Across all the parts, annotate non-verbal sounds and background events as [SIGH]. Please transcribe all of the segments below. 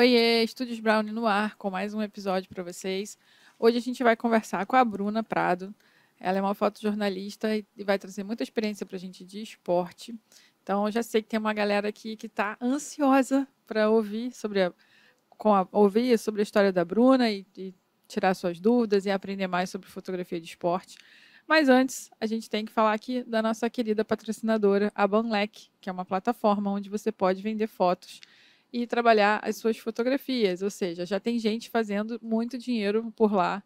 Oiê, Estúdios Brown no ar com mais um episódio para vocês. Hoje a gente vai conversar com a Bruna Prado. Ela é uma fotojornalista e vai trazer muita experiência para a gente de esporte. Então, eu já sei que tem uma galera aqui que está ansiosa para ouvir sobre a, a, ouvir sobre a história da Bruna e, e tirar suas dúvidas e aprender mais sobre fotografia de esporte. Mas antes, a gente tem que falar aqui da nossa querida patrocinadora, a Banlec, que é uma plataforma onde você pode vender fotos e trabalhar as suas fotografias. Ou seja, já tem gente fazendo muito dinheiro por lá.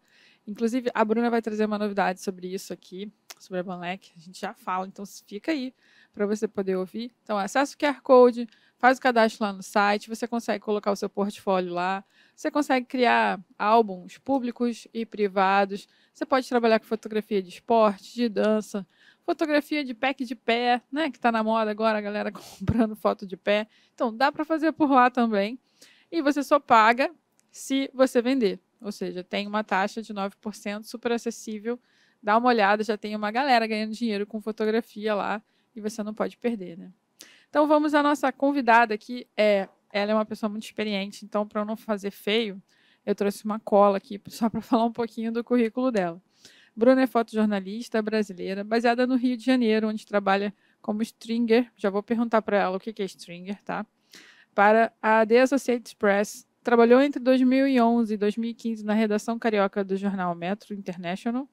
Inclusive, a Bruna vai trazer uma novidade sobre isso aqui, sobre a Banlec. A gente já fala, então fica aí para você poder ouvir. Então, acessa o QR Code, faz o cadastro lá no site, você consegue colocar o seu portfólio lá, você consegue criar álbuns públicos e privados, você pode trabalhar com fotografia de esporte, de dança, fotografia de pack de pé, né? Que está na moda agora, a galera [LAUGHS] comprando foto de pé. Então, dá para fazer por lá também. E você só paga se você vender. Ou seja, tem uma taxa de 9%, super acessível. Dá uma olhada, já tem uma galera ganhando dinheiro com fotografia lá e você não pode perder, né? Então vamos à nossa convidada aqui. É, ela é uma pessoa muito experiente, então para não fazer feio, eu trouxe uma cola aqui só para [LAUGHS] falar um pouquinho do currículo dela. Bruna é fotojornalista brasileira, baseada no Rio de Janeiro, onde trabalha como stringer. Já vou perguntar para ela o que é stringer, tá? Para a The Associated Press. Trabalhou entre 2011 e 2015 na redação carioca do jornal Metro International.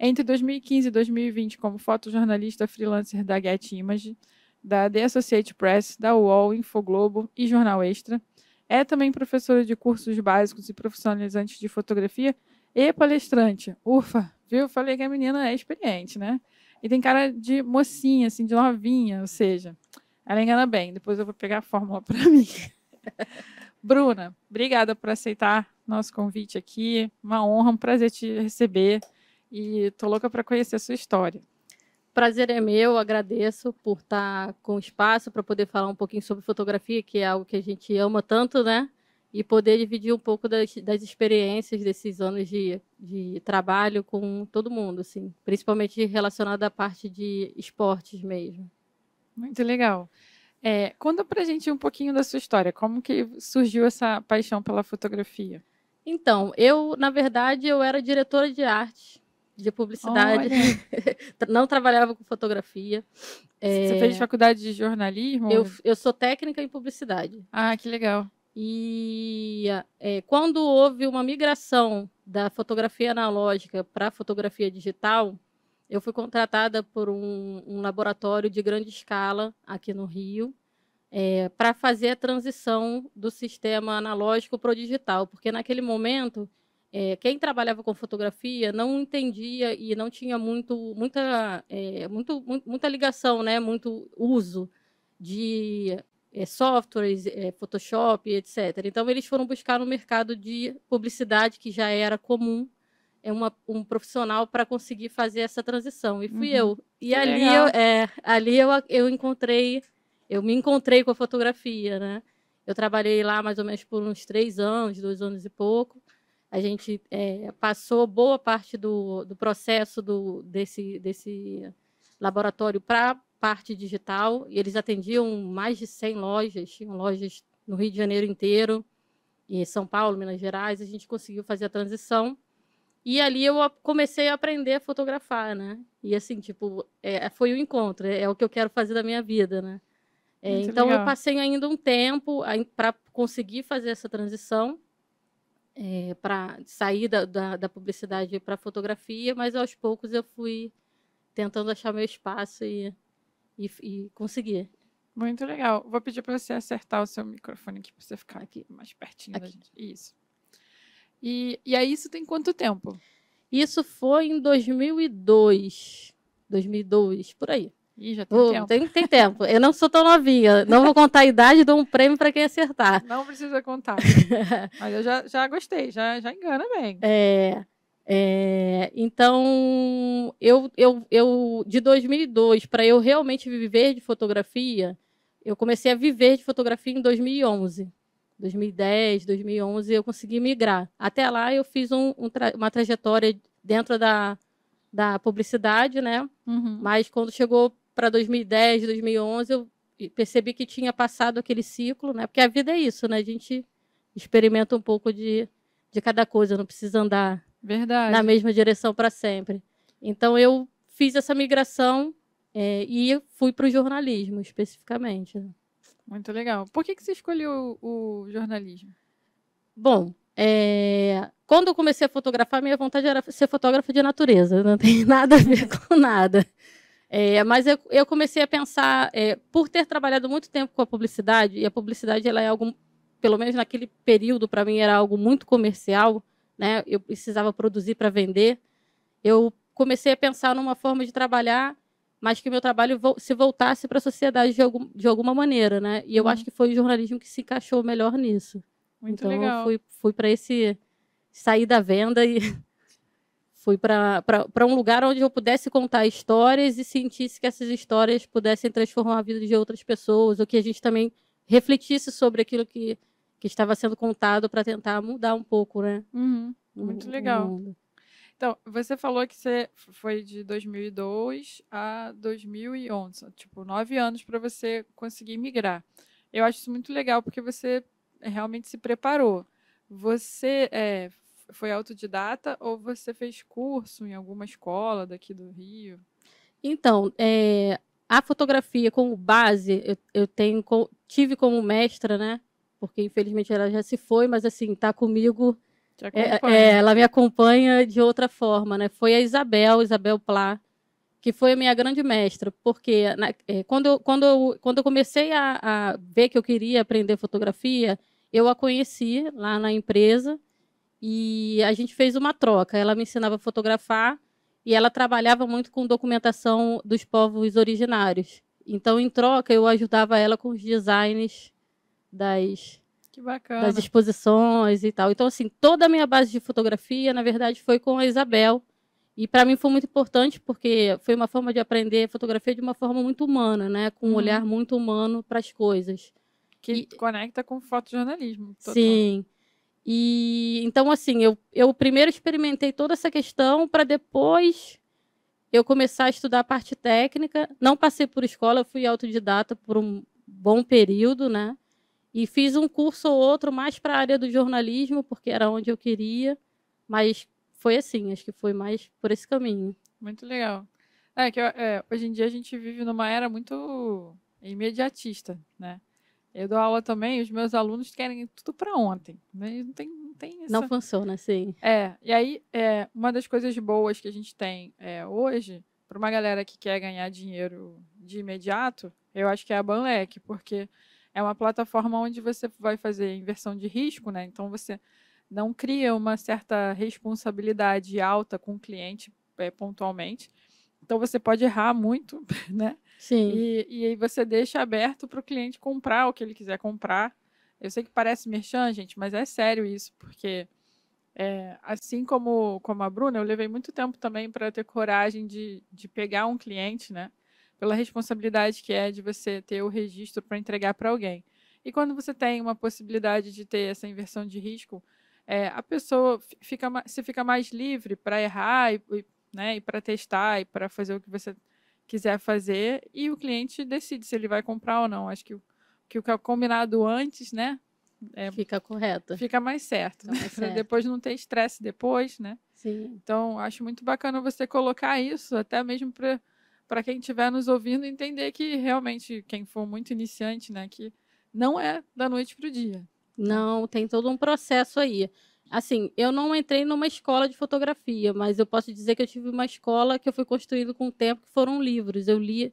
Entre 2015 e 2020, como fotojornalista freelancer da Get Image, da The Associated Press, da UOL, Infoglobo e Jornal Extra. É também professora de cursos básicos e profissionalizantes de fotografia e palestrante. Ufa! Viu? Eu falei que a menina é experiente, né? E tem cara de mocinha, assim, de novinha, ou seja, ela engana bem. Depois eu vou pegar a fórmula [LAUGHS] para mim. Bruna, obrigada por aceitar nosso convite aqui. Uma honra, um prazer te receber. E tô louca para conhecer a sua história. Prazer é meu, agradeço por estar tá com espaço para poder falar um pouquinho sobre fotografia, que é algo que a gente ama tanto, né? e poder dividir um pouco das, das experiências desses anos de, de trabalho com todo mundo, assim, principalmente relacionado à parte de esportes mesmo. Muito legal. É, conta a gente um pouquinho da sua história. Como que surgiu essa paixão pela fotografia? Então, eu, na verdade, eu era diretora de arte, de publicidade. [LAUGHS] Não trabalhava com fotografia. Você é... fez faculdade de jornalismo? Eu, eu sou técnica em publicidade. Ah, que legal. E ah, é, quando houve uma migração da fotografia analógica para a fotografia digital, eu fui contratada por um, um, laboratório de grande escala aqui no Rio é, para fazer a transição do sistema analógico para o digital, porque naquele momento é, quem trabalhava com fotografia não entendia e não tinha muito, muita, é, muito, muito, muita ligação, né, muito uso de é, softwares, é, Photoshop, etc. Então, eles foram buscar no mercado de publicidade, que já era comum, é uma, um profissional para conseguir fazer essa transição. E fui uhum. eu. E que ali, eu, é, ali eu, eu encontrei, eu me encontrei com a fotografia, né? Eu trabalhei lá mais ou menos por uns três anos, dois anos e pouco. A gente é, passou boa parte do, do processo do, desse, desse laboratório para parte digital. Eles atendiam mais de 100 lojas, tinham lojas no Rio de Janeiro inteiro, em São Paulo, Minas Gerais. A gente conseguiu fazer a transição. E ali eu comecei a aprender a fotografar, né? E assim, tipo, é, foi o um encontro, é, é, o que eu quero fazer da minha vida, né? É, então legal. eu passei ainda um tempo para conseguir fazer essa transição, é, para sair da, da, da publicidade para fotografia, mas aos poucos eu fui tentando achar meu espaço e e, e conseguir. Muito legal. Vou pedir para você acertar o seu microfone aqui, para você ficar aqui mais pertinho aqui. da gente. Isso. E, e aí, isso tem quanto tempo? Isso foi em 2002. 2002, por aí. Ih, já tem oh, tempo. Tem, tem, [LAUGHS] tempo. Eu não sou tão novinha. Não vou contar a idade, dou um prêmio para quem acertar. Não precisa contar. [LAUGHS] Mas eu já, já gostei, já, já engana bem. É. É, então, eu, eu, eu, de 2002 para eu realmente viver de fotografia, eu comecei a viver de fotografia em 2011. 2010, 2011, eu consegui migrar. Até lá, eu fiz um, um tra uma trajetória dentro da, da publicidade, né? Uhum. Mas quando chegou para 2010, 2011, eu percebi que tinha passado aquele ciclo, né? Porque a vida é isso, né? A gente experimenta um pouco de, de cada coisa, não precisa andar Verdade. na mesma direção para sempre. Então eu fiz essa migração é, e fui para o jornalismo especificamente. Né? Muito legal. Por que, que você escolheu o, jornalismo? Bom, é, quando eu comecei a fotografar, minha vontade era ser fotógrafa de natureza, não tem [LAUGHS] nada a ver [LAUGHS] com nada. É, mas eu, eu, comecei a pensar, é, por ter trabalhado muito tempo com a publicidade, e a publicidade ela é algo, pelo menos naquele período, para mim era algo muito comercial, né? Eu precisava produzir para vender. Eu comecei a pensar numa forma de trabalhar, mas que o meu trabalho se voltasse para a sociedade de, algum, de alguma maneira, né? E eu uhum. acho que foi o jornalismo que se encaixou melhor nisso. Muito então, legal. fui, fui para esse sair da venda e [LAUGHS] fui para um lugar onde eu pudesse contar histórias e sentisse que essas histórias pudessem transformar a vida de outras pessoas, ou que a gente também refletisse sobre aquilo que que estava sendo contado para tentar mudar um pouco, né? Uhum. Muito legal. Então, você falou que você foi de 2002 a 2011, tipo, nove anos para você conseguir migrar. Eu acho isso muito legal porque você eh, realmente se preparou. Você é, foi autodidata ou você fez curso em alguma escola daqui do Rio? Então, é, a fotografia como base, eu, eu tenho, tive como mestra, né? porque infelizmente ela já se foi, mas assim, está comigo. É, é, ela me acompanha de outra forma, né? Foi a Isabel, Isabel Plá, que foi a minha grande mestra, porque na, é, quando, eu, quando, eu, quando eu comecei a, a, ver que eu queria aprender fotografia, eu a conheci lá na empresa e a gente fez uma troca. Ela me ensinava a fotografar e ela trabalhava muito com documentação dos povos originários. Então, em troca, eu ajudava ela com os designs das das exposições e tal. Então, assim, toda a minha base de fotografia, na verdade, foi com a Isabel. E para mim foi muito importante porque foi uma forma de aprender fotografia de uma forma muito humana, né? Com um uhum. olhar muito humano para as coisas. Que e... conecta com fotojornalismo. Total. Sim. E então, assim, eu, eu primeiro experimentei toda essa questão para depois eu começar a estudar a parte técnica. Não passei por escola, fui autodidata por um bom período, né? E fiz um curso ou outro mais para a área do jornalismo, porque era onde eu queria, mas foi assim, acho que foi mais por esse caminho. Muito legal. É que é, hoje em dia a gente vive numa era muito imediatista, né? Eu dou aula também, os meus alunos querem tudo para ontem. Né? Não tem, não tem Não funciona assim. É, e aí, é, uma das coisas boas que a gente tem é, hoje, para uma galera que quer ganhar dinheiro de imediato, eu acho que é a Banlec, porque é uma plataforma onde você vai fazer inversão de risco, né? Então você não cria uma certa responsabilidade alta com o cliente é, pontualmente. Então você pode errar muito, [LAUGHS] né? Sim. E, e aí você deixa aberto para o cliente comprar o que ele quiser comprar. Eu sei que parece merchan, gente, mas é sério isso, porque é, assim como, como a Bruna, eu levei muito tempo também para ter coragem de, de pegar um cliente, né? pela responsabilidade que é de você ter o registro para entregar para alguém. E quando você tem uma possibilidade de ter essa inversão de risco, é, a pessoa fica, se fica mais livre para errar e, e, né, e para testar e para fazer o que você quiser fazer e o cliente decide se ele vai comprar ou não. Acho que, que o que é combinado antes, né? É, fica correto. Fica mais certo. para Mais né, certo. depois não ter estresse depois, né? Sim. Então, acho muito bacana você colocar isso, até mesmo para para quem estiver nos ouvindo entender que realmente quem for muito iniciante, né, que não é da noite para o dia. Não, tem todo um processo aí. Assim, eu não entrei numa escola de fotografia, mas eu posso dizer que eu tive uma escola que eu fui construindo com o tempo, que foram livros. Eu li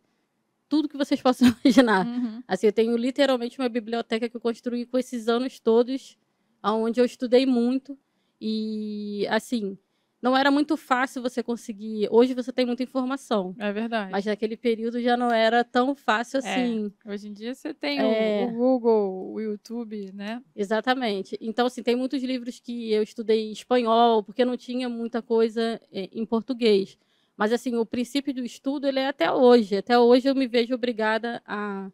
tudo que vocês [LAUGHS] possam imaginar. Uhum. Assim, eu tenho literalmente uma biblioteca que eu construí com esses anos todos, onde eu estudei muito. E, assim, não era muito fácil você conseguir. Hoje você tem muita informação. É verdade. Mas naquele período já não era tão fácil é, assim. É. Hoje em dia você tem é. o, Google, o YouTube, né? Exatamente. Então, assim, tem muitos livros que eu estudei em espanhol, porque não tinha muita coisa é, em português. Mas, assim, o princípio do estudo, ele é até hoje. Até hoje eu me vejo obrigada a,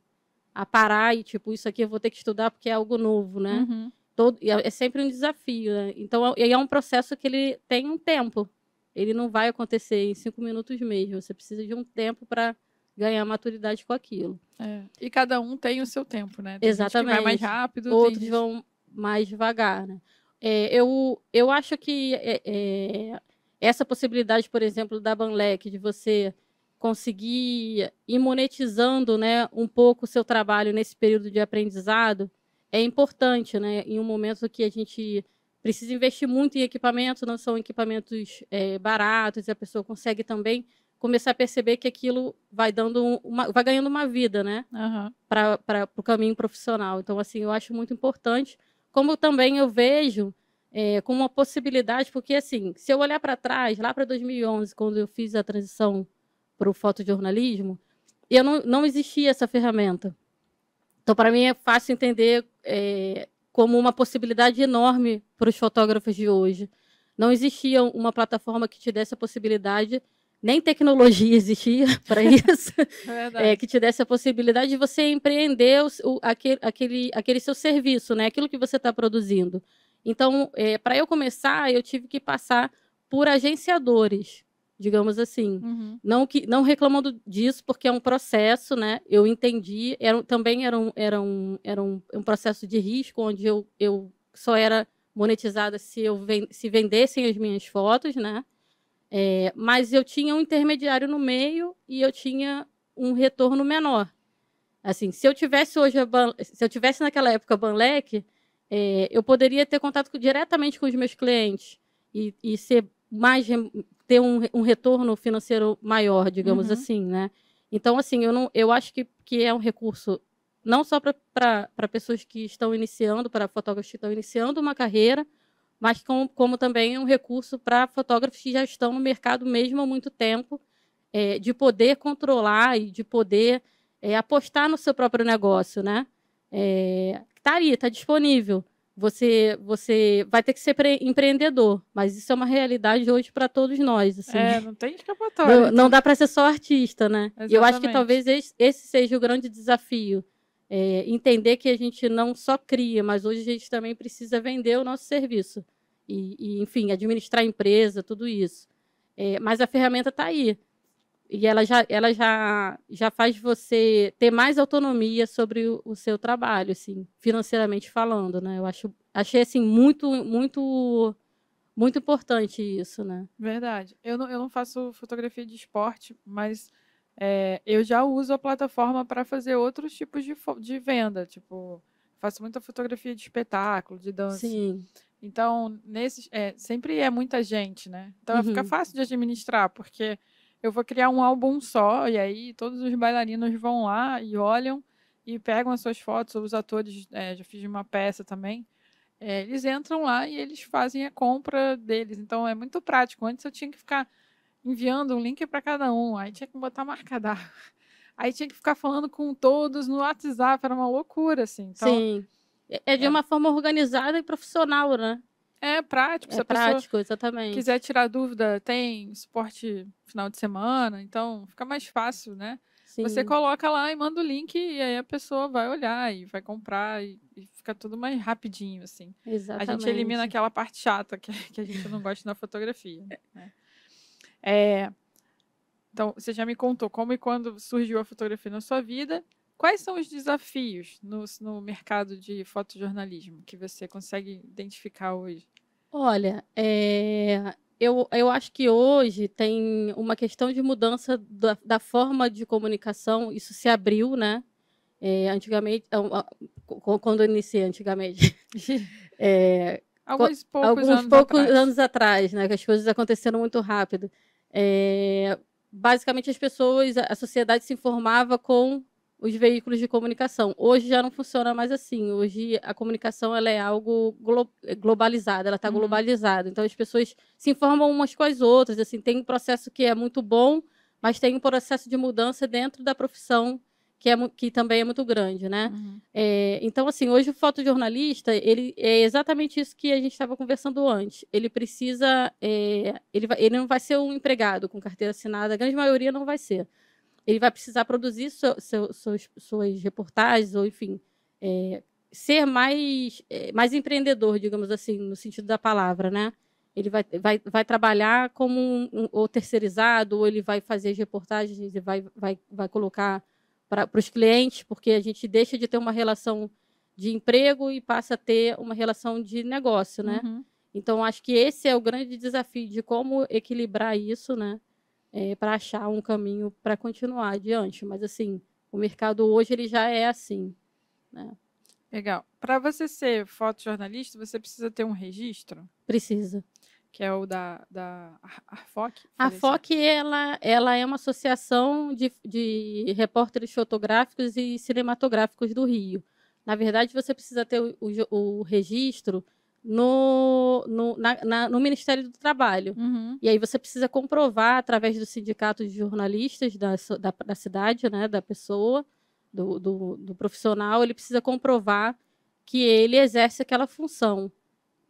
a parar e, tipo, isso aqui eu vou ter que estudar porque é algo novo, né? Uhum todo, é, é sempre um desafio, né? Então, é, é um processo que ele tem um tempo. Ele não vai acontecer em cinco minutos mesmo. Você precisa de um tempo para ganhar maturidade com aquilo. É. E cada um tem o seu tempo, né? Tem Exatamente. vai mais rápido. Outros gente... vão mais devagar, né? É, eu, eu acho que é, é, essa possibilidade, por exemplo, da Banlec, de você conseguir ir monetizando né, um pouco o seu trabalho nesse período de aprendizado, é importante, né? Em um momento que a gente precisa investir muito em equipamento, não são equipamentos é, baratos, e a pessoa consegue também começar a perceber que aquilo vai dando uma, vai ganhando uma vida, né? Uhum. Para o caminho profissional. Então, assim, eu acho muito importante. Como também eu vejo é, como uma possibilidade, porque assim, se eu olhar para trás, lá para 2011, quando eu fiz a transição para o fotojornalismo, eu não, não existia essa ferramenta. Então, para mim é fácil entender é, como uma possibilidade enorme para os fotógrafos de hoje. Não existia uma plataforma que te desse a possibilidade, nem tecnologia [LAUGHS] existia para [LAUGHS] é isso, é é, que te desse a possibilidade de você empreender o, o, aquele, aquele, aquele seu serviço, né? aquilo que você está produzindo. Então, é, para eu começar, eu tive que passar por agenciadores, digamos assim. Uhum. Não que não reclamando disso, porque é um processo, né? Eu entendi, era, também era um, era, um, era um, processo de risco, onde eu, eu só era monetizada se, eu, se vendessem as minhas fotos, né? É, mas eu tinha um intermediário no meio e eu tinha um retorno menor. Assim, se eu tivesse hoje, Ban, se eu tivesse naquela época a Banlec, é, eu poderia ter contato com, diretamente com os meus clientes e, e ser mais ter um, um retorno financeiro maior, digamos uhum. assim, né? Então, assim, eu, não, eu acho que, que é um recurso não só para pessoas que estão iniciando, para fotógrafos que estão iniciando uma carreira, mas com, como também um recurso para fotógrafos que já estão no mercado mesmo há muito tempo, é, de poder controlar e de poder é, apostar no seu próprio negócio, né? Está é, tá ali, está disponível você você vai ter que ser empreendedor, mas isso é uma realidade hoje para todos nós. Assim. É, não tem escapatória. Não, não dá para ser só artista, né? Exatamente. Eu acho que talvez esse seja o grande desafio. É, entender que a gente não só cria, mas hoje a gente também precisa vender o nosso serviço. E, e enfim, administrar a empresa, tudo isso. É, mas a ferramenta está aí e ela já, ela já, já faz você ter mais autonomia sobre o, o, seu trabalho, assim, financeiramente falando, né? Eu acho, achei assim muito, muito, muito importante isso, né? Verdade. Eu não, eu não faço fotografia de esporte, mas é, eu já uso a plataforma para fazer outros tipos de, de venda, tipo faço muita fotografia de espetáculo, de dança. Sim. Então, nesses, é, sempre é muita gente, né? Então, uhum. fica fácil de administrar, porque eu vou criar um álbum só, e aí todos os bailarinos vão lá e olham e pegam as suas fotos, ou os atores, é, já fiz uma peça também, é, eles entram lá e eles fazem a compra deles. Então é muito prático. Antes eu tinha que ficar enviando um link para cada um, aí tinha que botar marcador. [LAUGHS] Aí tinha que ficar falando com todos no WhatsApp, era uma loucura, assim. Então, Sim. É, é de é... uma forma organizada e profissional, né? É prático, é se a prático, pessoa exatamente. quiser tirar dúvida, tem suporte final de semana, então fica mais fácil, né? Sim. Você coloca lá e manda o link e aí a pessoa vai olhar e vai comprar e, e fica tudo mais rapidinho, assim. Exatamente. A gente elimina aquela parte chata que, [LAUGHS] que a gente não gosta na fotografia. Né? É. é, então, você já me contou como e quando surgiu a fotografia na sua vida. Quais são os desafios no, no mercado de fotojornalismo que você consegue identificar hoje? Olha, é, eu, eu acho que hoje tem uma questão de mudança da, da forma de comunicação, isso se abriu, né? Eh, é, antigamente, quando eu iniciei antigamente, é, [LAUGHS] alguns poucos, alguns anos, poucos atrás. anos, atrás. né? Que as coisas aconteceram muito rápido. É, basicamente, as pessoas, a sociedade se informava com os veículos de comunicação. Hoje já não funciona mais assim. Hoje a comunicação ela é algo glo é globalizada, ela está uhum. globalizada. Então as pessoas se informam umas com as outras. Assim, tem um processo que é muito bom, mas tem um processo de mudança dentro da profissão que, é, que também é muito grande, né? Uhum. É, então, assim, hoje o fotojornalista, ele é exatamente isso que a gente estava conversando antes. Ele precisa, é, ele, vai, ele não vai ser um empregado com carteira assinada, a grande maioria não vai ser ele vai precisar produzir so, so, suas, suas reportagens, ou enfim, é, ser mais, é, mais empreendedor, digamos assim, no sentido da palavra, né? Ele vai, vai, vai trabalhar como um, um, ou terceirizado, ou ele vai fazer as reportagens e vai, vai, vai colocar para os clientes, porque a gente deixa de ter uma relação de emprego e passa a ter uma relação de negócio, né? Uhum. Então, acho que esse é o grande desafio de como equilibrar isso, né? é, para achar um caminho para continuar adiante. Mas assim, o mercado hoje ele já é assim. Né? Legal. Para você ser fotojornalista, você precisa ter um registro? Precisa. Que é o da, da AFOC? A FOC ela, ela é uma associação de, de repórteres fotográficos e cinematográficos do Rio. Na verdade, você precisa ter o, o, o registro no, no, na, na, no Ministério do Trabalho. Uhum. E aí você precisa comprovar, através do sindicato de jornalistas da, da, da cidade, né, da pessoa, do, do, do, profissional, ele precisa comprovar que ele exerce aquela função.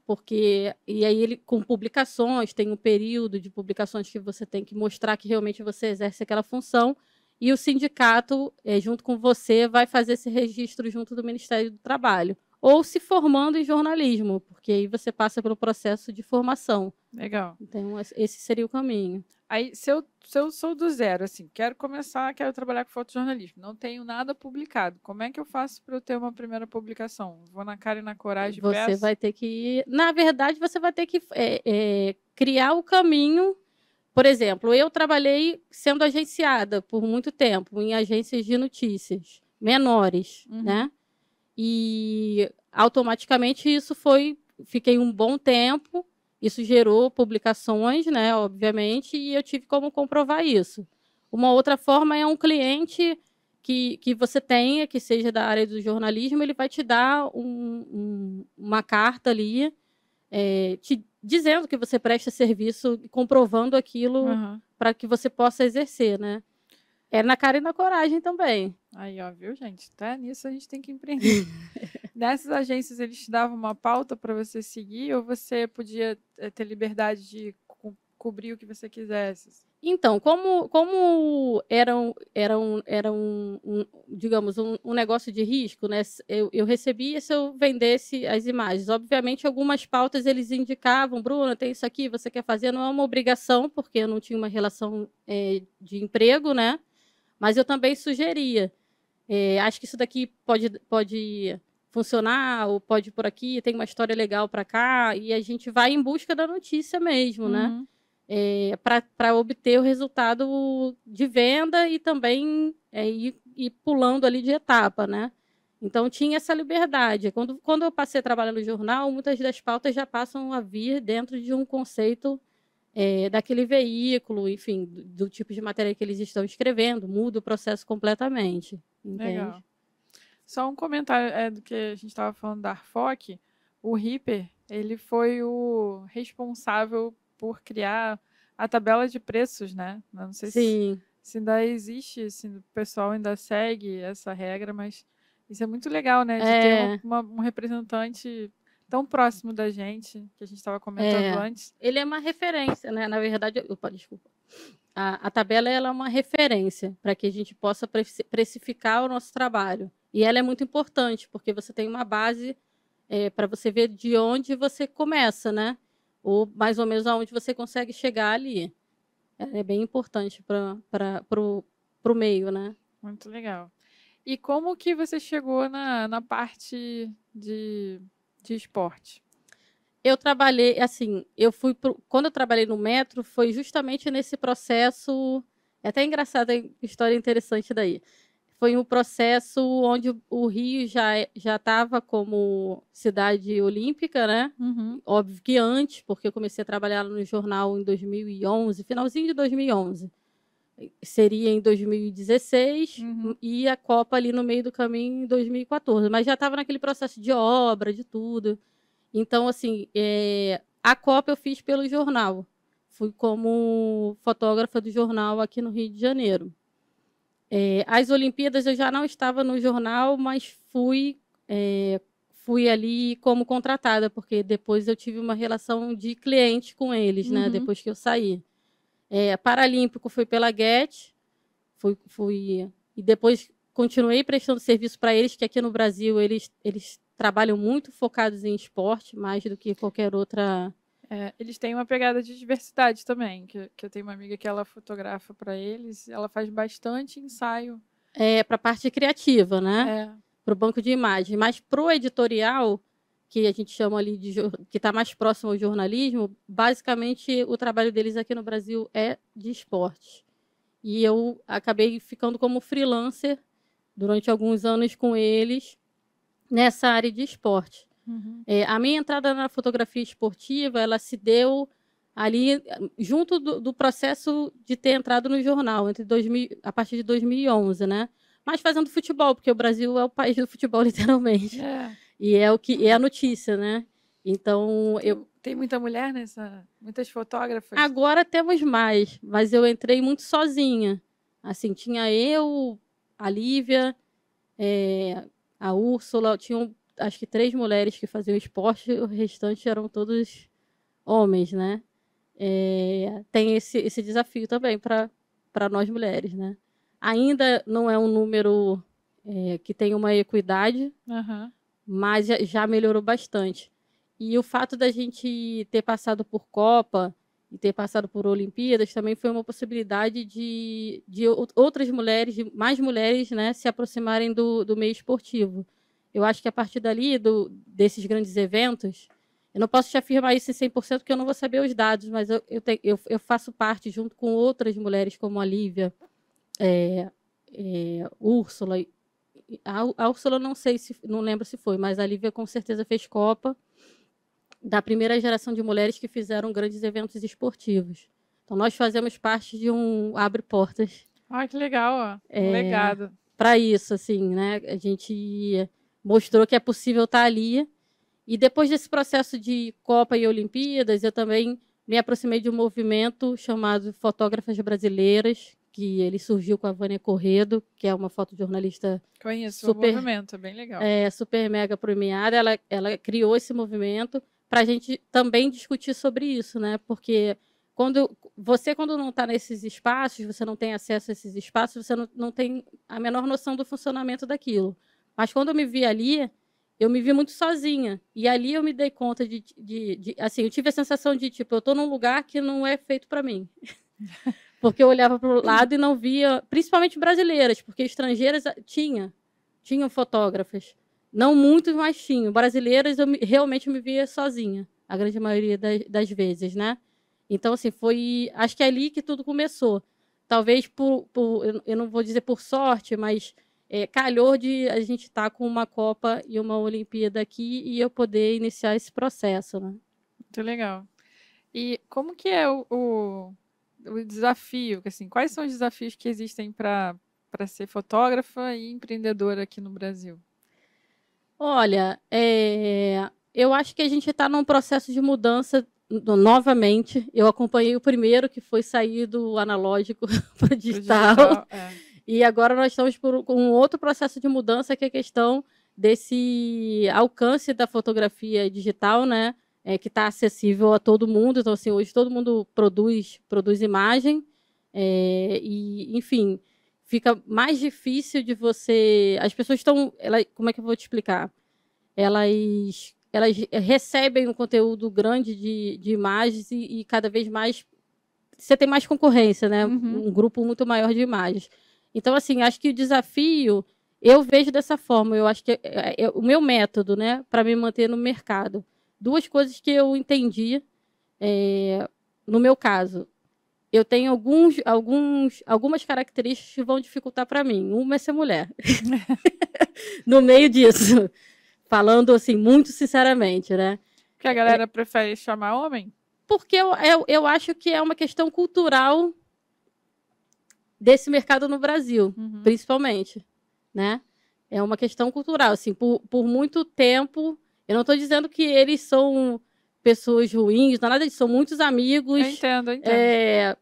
Porque, e aí ele, com publicações, tem um período de publicações que você tem que mostrar que realmente você exerce aquela função, e o sindicato, é, junto com você, vai fazer esse registro junto do Ministério do Trabalho ou se formando em jornalismo, porque aí você passa pelo processo de formação. Legal. Então, esse seria o caminho. Aí, se eu, se eu sou do zero, assim, quero começar, quero trabalhar com fotojornalismo, não tenho nada publicado, como é que eu faço para eu ter uma primeira publicação? Vou na cara e na coragem, Você peço? vai ter que... Na verdade, você vai ter que é, é, criar o caminho... Por exemplo, eu trabalhei sendo agenciada por muito tempo em agências de notícias menores, uhum. né? E automaticamente isso foi, fiquei um bom tempo, isso gerou publicações, né, obviamente, e eu tive como comprovar isso. Uma outra forma é um cliente que, que você tenha, que seja da área do jornalismo, ele vai te dar um, um, uma carta ali, é, te dizendo que você presta serviço, comprovando aquilo uhum. para que você possa exercer, né? É na cara e na coragem também. Aí, ó, viu, gente? Tá nisso a gente tem que empreender. [LAUGHS] Nessas agências, eles te davam uma pauta para você seguir ou você podia eh, ter liberdade de co cobrir o que você quisesse? Então, como, como era, um, era, um, era um, um digamos, um, um, negócio de risco, né? Eu, eu recebia se eu vendesse as imagens. Obviamente, algumas pautas eles indicavam, Bruna, tem isso aqui, você quer fazer? Não é uma obrigação, porque eu não tinha uma relação é, de emprego, né? Mas eu também sugeria. É, acho que isso daqui pode, pode funcionar, ou pode ir por aqui, tem uma história legal para cá, e a gente vai em busca da notícia mesmo, né? uhum. né? É, para obter o resultado de venda e também é, ir, ir, pulando ali de etapa, né? Então tinha essa liberdade. Quando, quando eu passei a trabalhar no jornal, muitas das pautas já passam a vir dentro de um conceito é, daquele veículo, enfim, do, do, tipo de matéria que eles estão escrevendo, muda o processo completamente. Entende? Legal. Só um comentário é, do que a gente estava falando da Arfoc, o Ripper, ele foi o responsável por criar a tabela de preços, né? não sei Sim. Se, se ainda existe, se o pessoal ainda segue essa regra, mas isso é muito legal, né? De é. ter uma, uma, um representante tão próximo da gente, que a gente estava comentando é, antes. Ele é uma referência, né? Na verdade, opa, desculpa. A, a tabela ela é uma referência para que a gente possa precificar o nosso trabalho. E ela é muito importante, porque você tem uma base é, para você ver de onde você começa, né? Ou mais ou menos aonde você consegue chegar ali. Ela é bem importante para o meio, né? Muito legal. E como que você chegou na, na parte de de esporte. Eu trabalhei, assim, eu fui pro, quando eu trabalhei no metro foi justamente nesse processo. É até engraçada a história interessante daí. Foi um processo onde o Rio já é, já estava como cidade olímpica, né? Uhum. Óbvio que antes, porque eu comecei a trabalhar no jornal em 2011, finalzinho de 2011 seria em 2016 uhum. e a Copa ali no meio do caminho em 2014. Mas já estava naquele processo de obra, de tudo. Então, assim, é, a Copa eu fiz pelo jornal. Fui como fotógrafa do jornal aqui no Rio de Janeiro. É, as Olimpíadas eu já não estava no jornal, mas fui é, fui ali como contratada, porque depois eu tive uma relação de cliente com eles, né? Uhum. Depois que eu saí. É, Paralímpico foi pela GET, fui, fui, e depois continuei prestando serviço para eles, que aqui no Brasil eles, eles trabalham muito focados em esporte, mais do que qualquer outra. É, eles têm uma pegada de diversidade também, que, que eu tenho uma amiga que ela fotografa para eles, ela faz bastante ensaio. É, para a parte criativa, né? É. Para o banco de imagem. Mas para o editorial, que a gente chama ali de que está mais próximo ao jornalismo, basicamente o trabalho deles aqui no Brasil é de esporte. E eu acabei ficando como freelancer durante alguns anos com eles nessa área de esporte. Uhum. É, a minha entrada na fotografia esportiva ela se deu ali junto do, do processo de ter entrado no jornal entre 2000, a partir de 2011, né? Mas fazendo futebol, porque o Brasil é o país do futebol [LAUGHS] literalmente. É. E é o que é a notícia, né? Então, eu tem muita mulher nessa, muitas fotógrafas. Agora temos mais, mas eu entrei muito sozinha. Assim, tinha eu, a Lívia, é, a Úrsula, tinham acho que três mulheres que faziam esporte, o restante eram todos homens, né? É, tem esse, esse desafio também para nós mulheres, né? Ainda não é um número é, que tem uma equidade, uhum mas já, melhorou bastante. E o fato da gente ter passado por Copa e ter passado por Olimpíadas também foi uma possibilidade de, de outras mulheres, de mais mulheres, né, se aproximarem do, do meio esportivo. Eu acho que a partir dali, do, desses grandes eventos, eu não posso te afirmar isso em 100% porque eu não vou saber os dados, mas eu, eu, te, eu, eu faço parte, junto com outras mulheres como a Lívia, é, é, Úrsula, a Úrsula não sei se não lembro se foi, mas a Lívia com certeza fez Copa da primeira geração de mulheres que fizeram grandes eventos esportivos. Então nós fazemos parte de um abre portas. Ah, que legal, ó. É, legado. Para isso, assim, né? A gente mostrou que é possível estar tá ali. E depois desse processo de Copa e Olimpíadas, eu também me aproximei de um movimento chamado Fotógrafas Brasileiras, que ele surgiu com a Vânia Corredo, que é uma fotojornalista Conheço super, o movimento, é bem legal. É, super mega premiada. Ela, ela criou esse movimento para a gente também discutir sobre isso, né? Porque quando você quando não está nesses espaços, você não tem acesso a esses espaços, você não, não tem a menor noção do funcionamento daquilo. Mas quando eu me vi ali, eu me vi muito sozinha. E ali eu me dei conta de, de, de assim, eu tive a sensação de tipo, eu estou num lugar que não é feito para mim. [LAUGHS] Porque eu olhava para o lado e não via, principalmente brasileiras, porque estrangeiras ah, tinha, tinham fotógrafas. Não muitos, mas tinham. Brasileiras eu realmente me via sozinha, a grande maioria das, das vezes, né? Então, assim, foi. Acho que é ali que tudo começou. Talvez por, por eu não vou dizer por sorte, mas é, calhou de a gente estar tá com uma Copa e uma Olimpíada aqui e eu poder iniciar esse processo, né? Muito legal. E como que é o, o o desafio, assim, quais são os desafios que existem para ser fotógrafa e empreendedora aqui no Brasil? Olha, é, eu acho que a gente está num processo de mudança novamente. Eu acompanhei o primeiro, que foi sair do analógico [LAUGHS] para o digital. digital é. E agora nós estamos por, com um outro processo de mudança, que é a questão desse alcance da fotografia digital, né? é, que está acessível a todo mundo. Então, assim, hoje todo mundo produz, produz imagem é, e, enfim, fica mais difícil de você. As pessoas estão, como é que eu vou te explicar? Elas, elas recebem um conteúdo grande de, de imagens e, e cada vez mais você tem mais concorrência, né? Uhum. Um grupo muito maior de imagens. Então, assim, acho que o desafio eu vejo dessa forma. Eu acho que é, é, é o meu método, né, para me manter no mercado duas coisas que eu entendi é, no meu caso. Eu tenho alguns, alguns, algumas características que vão dificultar para mim. Uma é ser mulher. [LAUGHS] no meio disso, falando assim muito sinceramente, né? Que a galera é, prefere chamar homem? Porque eu, eu, eu acho que é uma questão cultural desse mercado no Brasil, uhum. principalmente, né? É uma questão cultural, assim, por, por muito tempo eu não estou dizendo que eles são pessoas ruins, é nada disso, são muitos amigos. Eu entendo, eu entendo. É,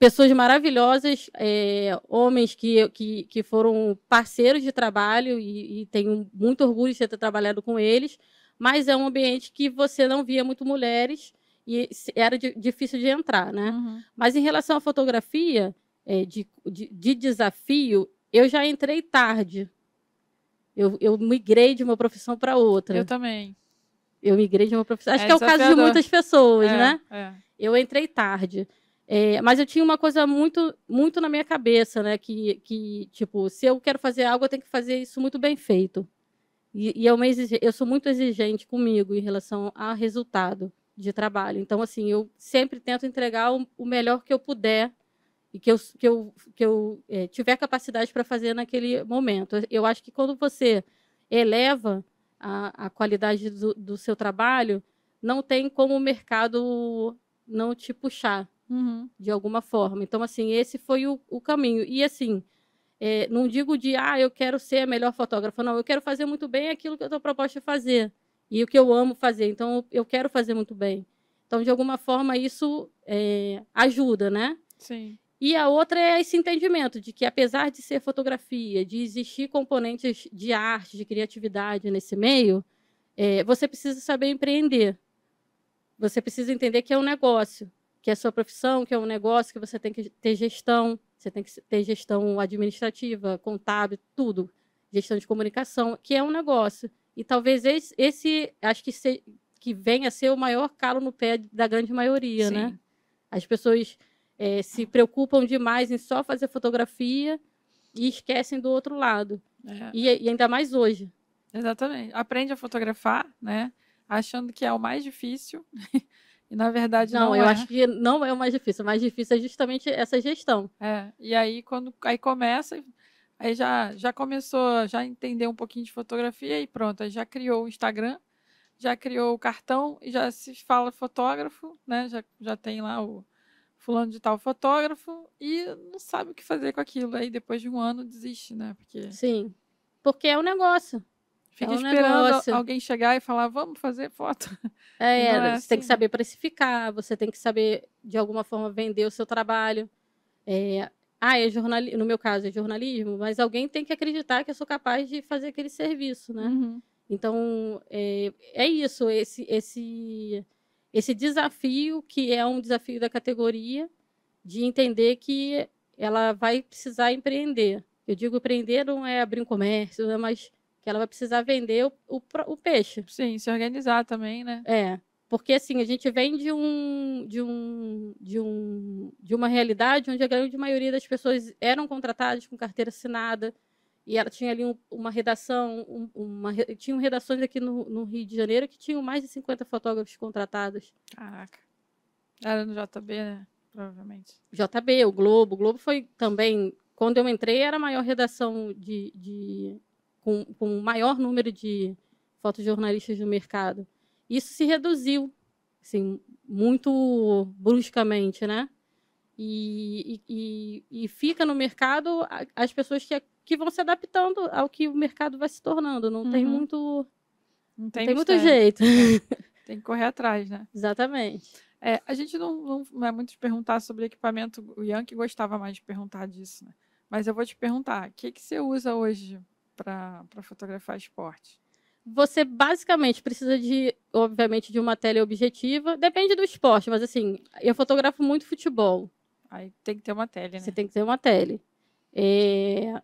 pessoas maravilhosas, é, homens que, que, que foram parceiros de trabalho e, e tenho muito orgulho de ter trabalhado com eles, mas é um ambiente que você não via muito mulheres e era de, difícil de entrar, né? Uhum. Mas em relação à fotografia, é, de, de, de desafio, eu já entrei tarde, eu, eu migrei de uma profissão para outra. Eu também. Eu migrei de uma profissão. Acho é que é o caso de muitas pessoas, é, né? É. Eu entrei tarde. É, mas eu tinha uma coisa muito, muito na minha cabeça, né? Que, que, tipo, se eu quero fazer algo, eu tenho que fazer isso muito bem feito. E, e é eu, eu sou muito exigente comigo em relação a resultado de trabalho. Então, assim, eu sempre tento entregar o, o melhor que eu puder e que eu, que eu, que eu é, tiver capacidade para fazer naquele momento. Eu acho que quando você eleva a, a qualidade do, do, seu trabalho, não tem como o mercado não te puxar uhum. de alguma forma. Então, assim, esse foi o, o caminho. E, assim, é, não digo de, ah, eu quero ser a melhor fotógrafa. Não, eu quero fazer muito bem aquilo que eu estou proposta a fazer e o que eu amo fazer. Então, eu quero fazer muito bem. Então, de alguma forma, isso é, ajuda, né? Sim. E a outra é esse entendimento de que, apesar de ser fotografia, de existir componentes de arte, de criatividade nesse meio, é, você precisa saber empreender. Você precisa entender que é um negócio, que é sua profissão, que é um negócio, que você tem que ter gestão, você tem que ter gestão administrativa, contábil, tudo, gestão de comunicação, que é um negócio. E talvez esse, esse acho que, se, que venha a ser o maior calo no pé da grande maioria, Sim. né? As pessoas é, se preocupam demais em só fazer fotografia e esquecem do outro lado. É. E, e, ainda mais hoje. Exatamente. Aprende a fotografar, né? Achando que é o mais difícil. [LAUGHS] e na verdade não, não eu é. acho que não é o mais difícil. O mais difícil é justamente essa gestão. É. E aí quando aí começa, aí já já começou, já entendeu um pouquinho de fotografia e pronto, aí já criou o Instagram, já criou o cartão e já se fala fotógrafo, né? Já já tem lá o fulano de tal fotógrafo e não sabe o que fazer com aquilo. Aí depois de um ano desiste, né? Porque... Sim. Porque é um negócio. Fica é um esperando negócio. alguém chegar e falar, vamos fazer foto. É, [LAUGHS] é você assim. tem que assim. saber precificar, você tem que saber, de alguma forma, vender o seu trabalho. É... Ah, é jornal... no meu caso é jornalismo, mas alguém tem que acreditar que eu sou capaz de fazer aquele serviço, né? Uhum. Então, é, é isso, esse, esse esse desafio, que é um desafio da categoria, de entender que ela vai precisar empreender. Eu digo empreender não é abrir um comércio, é mas que ela vai precisar vender o, o, o, peixe. Sim, se organizar também, né? É, porque assim a gente vem de um de um de um de uma realidade onde a grande maioria das pessoas eram contratadas com carteira assinada, e ela tinha ali um, uma redação, um, uma, tinham redações aqui no, no, Rio de Janeiro que tinham mais de 50 fotógrafos contratados. Caraca. Era no JB, né? Provavelmente. JB, o Globo. O Globo foi também, quando eu entrei, era a maior redação de. de com, com o maior número de fotojornalistas do mercado. Isso se reduziu, assim, muito bruscamente, né? E, e, e, fica no mercado as pessoas que que vão se adaptando ao que o mercado vai se tornando. Não uhum. tem muito. Não tem, tem muito jeito. [LAUGHS] Tem que correr atrás, né? Exatamente. É, a gente não, não, é muito perguntar sobre equipamento. O Ian que gostava mais de perguntar disso, né? Mas eu vou te perguntar, o que, que você usa hoje para fotografar esporte? Você basicamente precisa de, obviamente, de uma teleobjetiva. Depende do esporte, mas assim, eu fotografo muito futebol. Aí tem que ter uma tele, né? Você tem que ter uma tele. É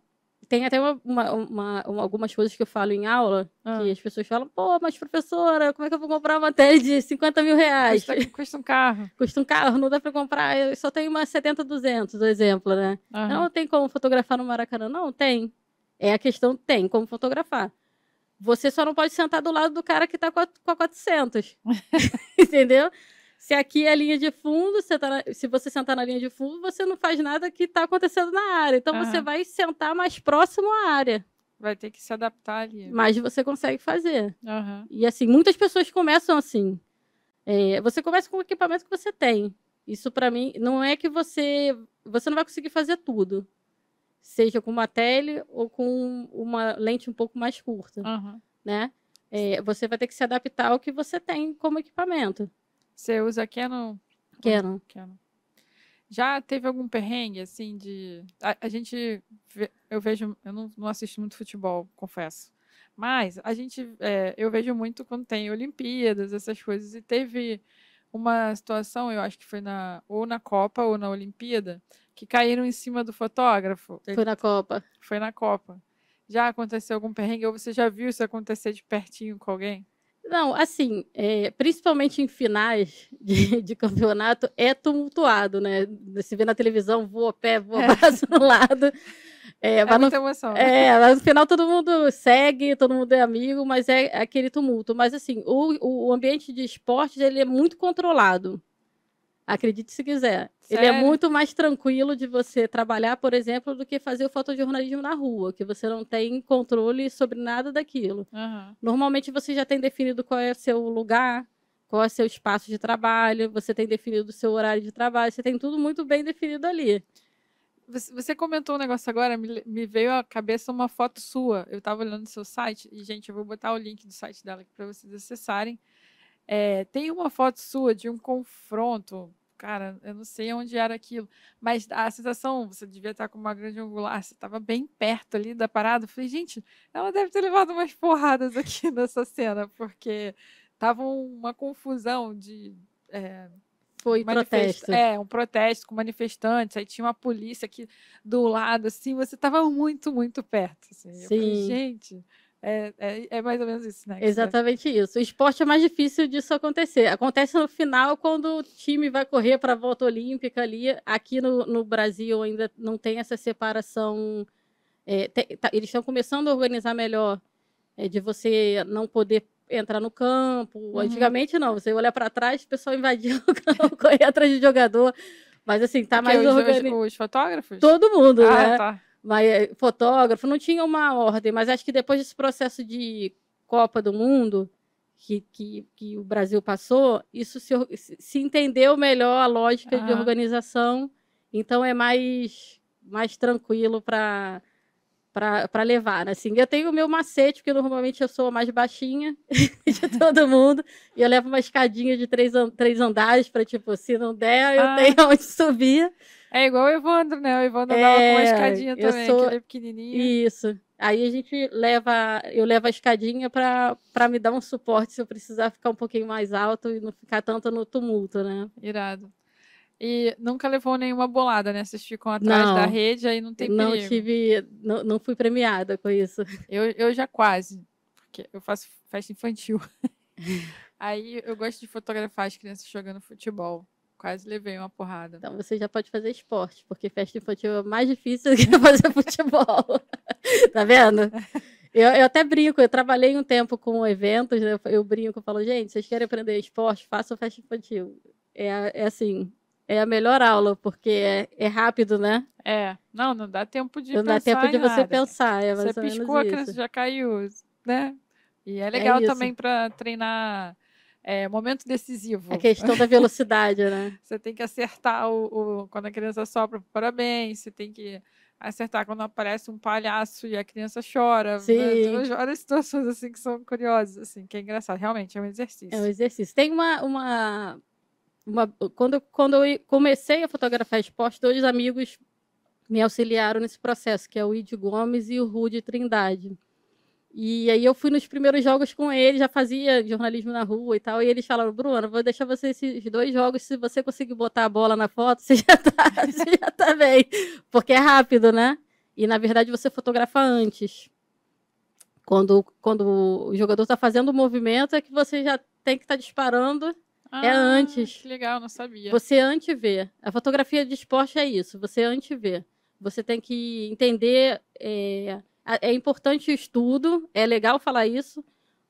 tem até uma, uma, uma, algumas coisas que eu falo em aula, ah. que as pessoas falam, pô, mas professora, como é que eu vou comprar uma tela de 50 mil reais? Custa, custa um carro. [LAUGHS] Custa um carro, não dá para comprar, eu só tenho uma 70, 200, exemplo, né? Aham. Não tem como fotografar no Maracanã? Não, tem. É a questão, tem como fotografar. Você só não pode sentar do lado do cara que está com a, com a 400. [LAUGHS] [LAUGHS] Entendeu? Se aqui é linha de fundo, você tá na... se você sentar na linha de fundo, você não faz nada que está acontecendo na área. Então, uhum. você vai sentar mais próximo à área. Vai ter que se adaptar ali. Mas você consegue fazer. Uhum. E assim, muitas pessoas começam assim. É, você começa com o equipamento que você tem. Isso para mim não é que você você não vai conseguir fazer tudo, seja com uma tele ou com uma lente um pouco mais curta, uhum. né? É, você vai ter que se adaptar ao que você tem como equipamento. Você usa Canon? Canon. Canon. Já teve algum perrengue, assim, de. A, a gente. Eu vejo. Eu não, não, assisto muito futebol, confesso. Mas a gente. É, eu vejo muito quando tem Olimpíadas, essas coisas. E teve uma situação, eu acho que foi na. Ou na Copa ou na Olimpíada, que caíram em cima do fotógrafo. Foi na Copa. Foi na Copa. Já aconteceu algum perrengue? Ou você já viu isso acontecer de pertinho com alguém? Não, assim, é, principalmente em finais de, [LAUGHS] de, campeonato, é tumultuado, né? Se vê na televisão, voa pé, voa é. braço no lado. É, é mas muita no, emoção. Né? É, mas no final todo mundo segue, todo mundo é amigo, mas é aquele tumulto. Mas assim, o, o ambiente de esportes, ele é muito controlado. Acredite se quiser. Sério? Ele é muito mais tranquilo de você trabalhar, por exemplo, do que fazer o fotojornalismo na rua, que você não tem controle sobre nada daquilo. Uhum. Normalmente você já tem definido qual é o seu lugar, qual é o seu espaço de trabalho, você tem definido o seu horário de trabalho, você tem tudo muito bem definido ali. Você comentou um negócio agora, me veio à cabeça uma foto sua. Eu estava olhando o seu site, e, gente, eu vou botar o link do site dela aqui para vocês acessarem. É, tem uma foto sua de um confronto cara, eu não sei onde era aquilo. Mas a sensação, você devia estar com uma grande angular, ah, você estava bem perto ali da parada. Eu falei, gente, ela deve ter levado umas porradas aqui [LAUGHS] nessa cena, porque tava uma confusão de. É, foi manifest... protesto. É, um protesto com manifestantes, aí tinha uma polícia aqui do lado, assim, você estava muito, muito perto. Assim. Sim. Eu falei, gente. É, é, é, mais ou menos isso, né? Tá Exatamente isso. O esporte é mais difícil disso acontecer. Acontece no final, quando o time vai correr para a volta olímpica ali. Aqui no, no, Brasil ainda não tem essa separação. É, te, tá, eles estão começando a organizar melhor é, de você não poder entrar no campo. Uhum. Antigamente não, você olha para trás, o pessoal invadia [LAUGHS] o campo, corria atrás de jogador. Mas assim, tá Porque mais organizado. Os fotógrafos? Todo mundo, ah, né? Tá. Eh, fotógrafo, não tinha uma ordem, mas acho que depois desse processo de Copa do Mundo que, que, que o Brasil passou, isso se, se entendeu melhor a lógica de ah. organização, então é mais, mais tranquilo para para levar, né? assim. Eu tenho o meu macete, porque normalmente eu sou a mais baixinha [LAUGHS] de todo mundo, e eu levo uma escadinha de três, três andares para, tipo, se não der, eu ah. tenho onde subir. É igual o Evandro, né? O Evandro é, andava com uma é, escadinha também, sou... é pequenininho. Isso. Aí a gente leva, eu levo a escadinha para me dar um suporte se eu precisar ficar um pouquinho mais alto e não ficar tanto no tumulto, né? Irado. E nunca levou nenhuma bolada, né? Vocês ficam atrás não, da rede, aí não tem não perigo. Tive, não, não fui premiada com isso. Eu, eu já quase, porque eu faço festa infantil. [LAUGHS] aí eu gosto de fotografar as crianças jogando futebol. Quase levei uma porrada. Então você já pode fazer esporte, porque festa infantil é mais difícil [LAUGHS] do que fazer futebol. [LAUGHS] tá vendo? [LAUGHS] Eu, eu, até brinco, eu trabalhei um tempo com eventos, né? eu, brinco, eu falo, gente, vocês querem aprender esporte? faça festa infantil. É, é assim, é a melhor aula, porque é, é, rápido, né? É, não, não dá tempo de não pensar. Não dá tempo de nada. você pensar. É você piscou, a criança já caiu, né? E é, é legal é também para treinar é, momento decisivo. A é questão é da velocidade, né? [LAUGHS] você tem que acertar o, o, quando a criança sopra, parabéns. Você tem que acertar quando aparece um palhaço e a criança chora. Sim. Várias situações assim que são curiosas, assim, que é engraçado. Realmente é um exercício. É um exercício. Tem uma. uma, uma quando, quando eu comecei a fotografar esporte, dois amigos me auxiliaram nesse processo, que é o Id Gomes e o Rude Trindade. E aí eu fui nos primeiros jogos com ele, já fazia jornalismo na rua e tal, e eles falaram, Bruno, vou deixar você esses dois jogos, se você conseguir botar a bola na foto, [LAUGHS] você já tá, você já tá bem, porque é rápido, né? E na verdade você fotografa antes. Quando, quando o jogador está fazendo o movimento, é que você já tem que estar tá disparando. É ah, é antes. Que legal, não sabia. Você antevê. A fotografia de esporte é isso, você antevê. Você tem que entender é, é importante o estudo, é legal falar isso,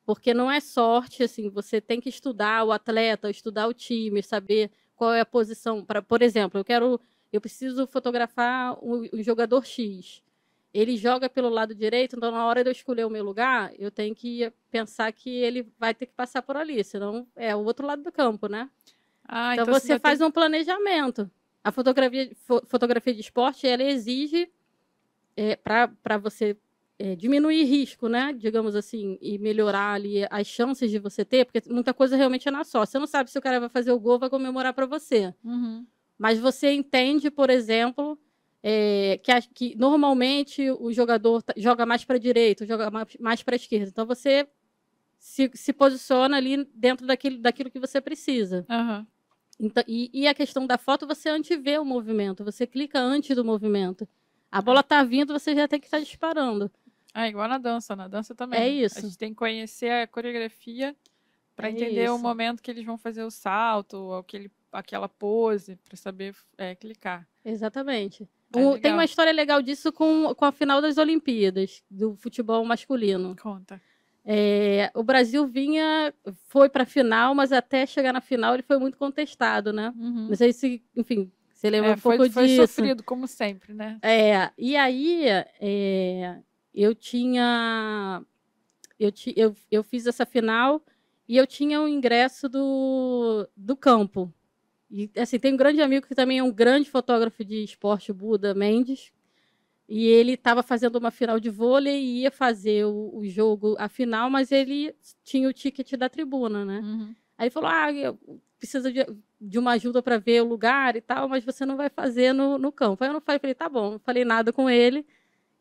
porque não é sorte, assim, você tem que estudar o atleta, estudar o time, saber qual é a posição. Pra, por exemplo, eu quero, eu preciso fotografar o, jogador X. Ele joga pelo lado direito, então na hora de eu escolher o meu lugar, eu tenho que pensar que ele vai ter que passar por ali, senão é o outro lado do campo, né? Ah, então, então, você faz tem... um planejamento. A fotografia, fotografia de esporte, ela exige é, para você é, diminuir risco, né? Digamos assim, e melhorar ali as chances de você ter, porque muita coisa realmente é na sorte. Você não sabe se o cara vai fazer o gol, vai comemorar para você. Uhum. Mas você entende, por exemplo, é, que, a, que, normalmente o jogador tá, joga mais para direita, joga mais, para esquerda. Então você se, se, posiciona ali dentro daquilo, daquilo que você precisa. Uhum. Então, e, e, a questão da foto, você antevê o movimento, você clica antes do movimento. A bola está é. vindo, você já tem que estar tá disparando. É igual na dança, na dança também. É isso. A gente tem que conhecer a coreografia para é entender isso. o momento que eles vão fazer o salto, aquele, aquela pose, para saber é, clicar. Exatamente. É tem uma história legal disso com, com a final das Olimpíadas, do futebol masculino. Conta. É, o Brasil vinha, foi para a final, mas até chegar na final ele foi muito contestado, né? Uhum. Não sei se, enfim, você lembra é, um foi, pouco foi disso. Foi sofrido, como sempre, né? É, e aí, é, eu tinha. Eu, eu, eu fiz essa final e eu tinha o um ingresso do, do campo. E, assim, tem um grande amigo que também é um grande fotógrafo de esporte, Buda Mendes, e ele estava fazendo uma final de vôlei e ia fazer o, o, jogo, a final, mas ele tinha o ticket da tribuna, né? Uhum. Aí ele falou, ah, precisa de, de uma ajuda para ver o lugar e tal, mas você não vai fazer no, no campo. Aí eu não falei, falei, tá bom, não falei nada com ele.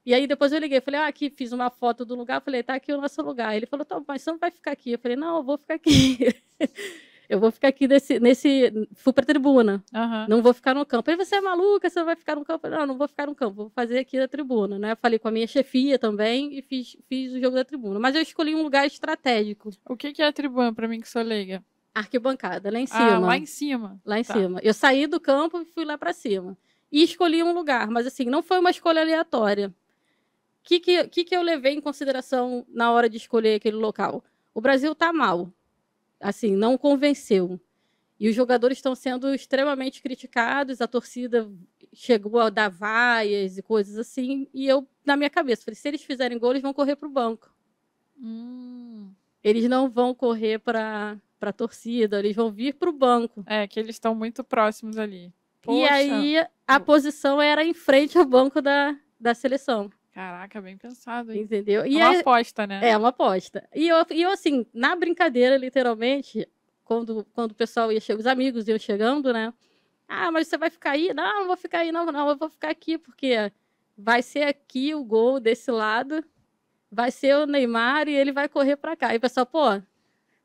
E aí depois eu liguei, falei, ah, aqui fiz uma foto do lugar, falei, tá aqui o nosso lugar. Ele falou, tá, mas você não vai ficar aqui. Eu falei, não, eu vou ficar aqui. [LAUGHS] eu vou ficar aqui nesse, nesse. Fui para tribuna. Uhum. Não vou ficar no campo. Aí você é maluca, você vai ficar no campo. Não, não vou ficar no campo, vou fazer aqui na tribuna, né? Falei com a minha chefia também e fiz, fiz o jogo da tribuna. Mas eu escolhi um lugar estratégico. O que, que é a tribuna, para mim que sou leiga? Arquibancada, lá em ah, cima. Ah, lá em cima. Lá em tá. cima. Eu saí do campo e fui lá para cima. E escolhi um lugar, mas assim, não foi uma escolha aleatória que, que, que, que eu levei em consideração na hora de escolher aquele local? O Brasil está mal, assim, não convenceu. E os jogadores estão sendo extremamente criticados, a torcida chegou a dar vaias e coisas assim. E eu, na minha cabeça, falei: se eles fizerem gol, eles vão correr para o banco. Hum. Eles não vão correr para a torcida, eles vão vir para o banco. É, que eles estão muito próximos ali. Poxa. E aí a posição era em frente ao banco da, da seleção. Caraca, bem pensado, hein? Entendeu? E é uma é, aposta, né? É uma aposta. E eu, e eu, assim, na brincadeira, literalmente, quando, quando o pessoal ia chegando, os amigos iam chegando, né? Ah, mas você vai ficar aí? Não, não vou ficar aí, não, não, eu vou ficar aqui, porque vai ser aqui o gol desse lado, vai ser o Neymar e ele vai correr para cá. E o pessoal, pô,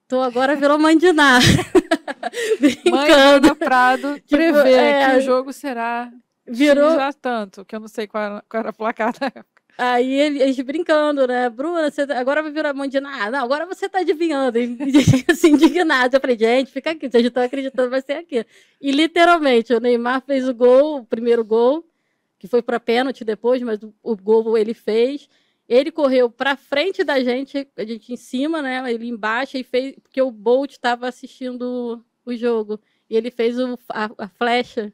tô agora virou mandinar. [LAUGHS] Brincando. Mãe Prado [LAUGHS] tipo, prevê é, que o jogo será virou já tanto, que eu não sei qual era, qual era a placar da época. Aí eles brincando, né? Bruna, você tá, agora vai virar mão de nada. Não, agora você tá adivinhando. [LAUGHS] E, assim, indignado. Eu falei, gente, fica aqui, vocês estão acreditando, vai ser aqui. E literalmente, o Neymar fez o gol, o primeiro gol, que foi para pênalti depois, mas o, o gol ele fez. Ele correu para frente da gente, a gente em cima, né? Ele embaixo e fez, porque o Bolt estava assistindo o jogo. E ele fez o, a, a flecha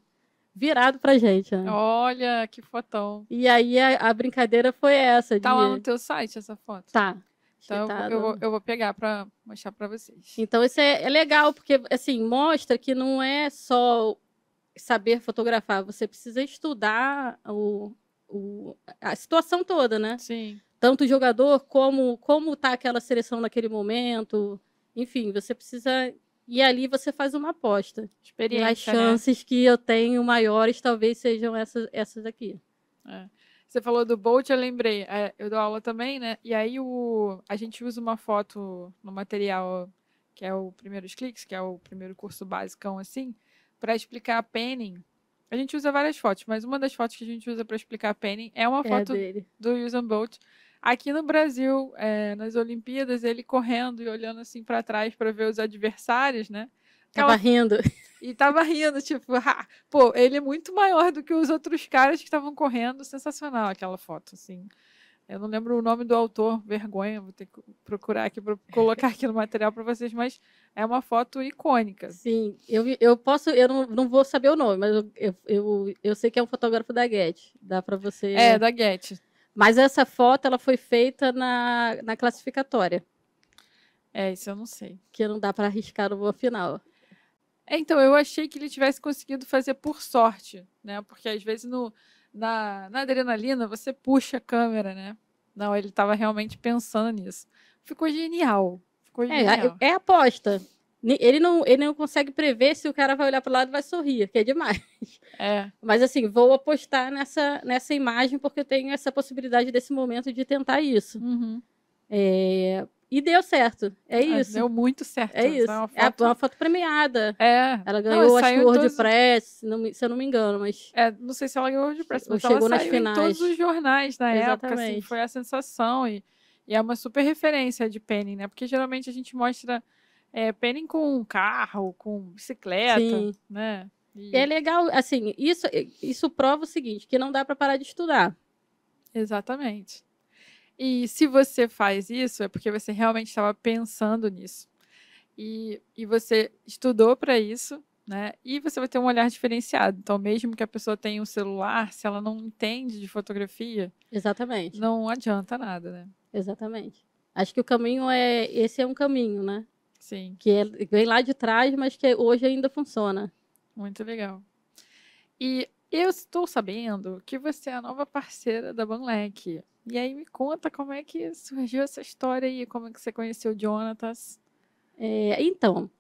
virado pra gente. Né? Olha, que fotão. E aí a, a brincadeira foi essa. Tá de... lá no teu site essa foto? Tá. Então eu, tá eu, vou, eu vou pegar para mostrar para vocês. Então isso é, é legal, porque assim, mostra que não é só saber fotografar, você precisa estudar o, o, a situação toda, né? Sim. Tanto o jogador como como tá aquela seleção naquele momento. Enfim, você precisa e ali você faz uma aposta. Experiência, e as né? chances né? que eu tenho maiores talvez sejam essas, essas aqui. É. Você falou do Bolt, eu lembrei. É, eu dou aula também, né? E aí o, a gente usa uma foto no material que é o Primeiros Cliques, que é o primeiro curso basicão, assim, para explicar a penning. A gente usa várias fotos, mas uma das fotos que a gente usa para explicar a penning é uma é foto dele. do Usain Bolt. Aqui no Brasil, é, nas Olimpíadas, ele correndo e olhando assim para trás para ver os adversários, né? Tava Ela... rindo. [LAUGHS] E tava rindo, tipo, pô, ele é muito maior do que os outros caras que estavam correndo. Sensacional aquela foto, assim. Eu não lembro o nome do autor, vergonha, vou ter que procurar aqui, para [LAUGHS] colocar aqui no material para vocês, mas é uma foto icônica. Sim, eu, eu posso, eu não, não vou saber o nome, mas eu, eu, eu sei que é um fotógrafo da Getty. Dá para você. É, da Getty. Mas essa foto ela foi feita na, na classificatória. É, isso eu não sei. Que não dá para arriscar no final. É, então, eu achei que ele tivesse conseguido fazer por sorte, né? Porque às vezes no, na, na adrenalina você puxa a câmera, né? Não, ele estava realmente pensando nisso. Ficou genial. Ficou é, genial. É, é aposta. Ele não, ele não consegue prever se o cara vai olhar para o lado e vai sorrir, que é demais. É. [LAUGHS] Mas assim, vou apostar nessa, nessa imagem porque eu tenho essa possibilidade desse momento de tentar isso. Uhum. É... E deu certo. É ah, isso. Deu muito certo. É isso. É uma é foto... É uma foto premiada. É. Ela ganhou, não, acho que o WordPress, todos... se eu não me engano, mas. É, não sei se ela ganhou o WordPress, mas chegou ela nas saiu finais. em todos os jornais na Exatamente. época. Assim, foi a sensação. E, e é uma super referência de Penny, né? Porque geralmente a gente mostra é, penem com carro, com bicicleta, Sim. né? E... É legal, assim, isso, isso prova o seguinte, que não dá para parar de estudar. Exatamente. E se você faz isso, é porque você realmente estava pensando nisso. E, e você estudou para isso, né? E você vai ter um olhar diferenciado. Então, mesmo que a pessoa tenha um celular, se ela não entende de fotografia, exatamente, não adianta nada, né? Exatamente. Acho que o caminho é esse é um caminho, né? Sim. Que é, vem lá de trás, mas que hoje ainda funciona. Muito legal. E eu estou sabendo que você é a nova parceira da Banlec. E aí me conta como é que surgiu essa história e como é que você conheceu o Jonatas. É, então,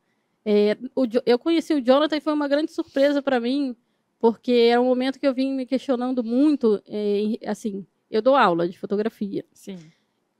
é, o, eu conheci o Jonathan e foi uma grande surpresa para mim, porque era um momento que eu vim me questionando muito, é, assim, eu dou aula de fotografia. Sim.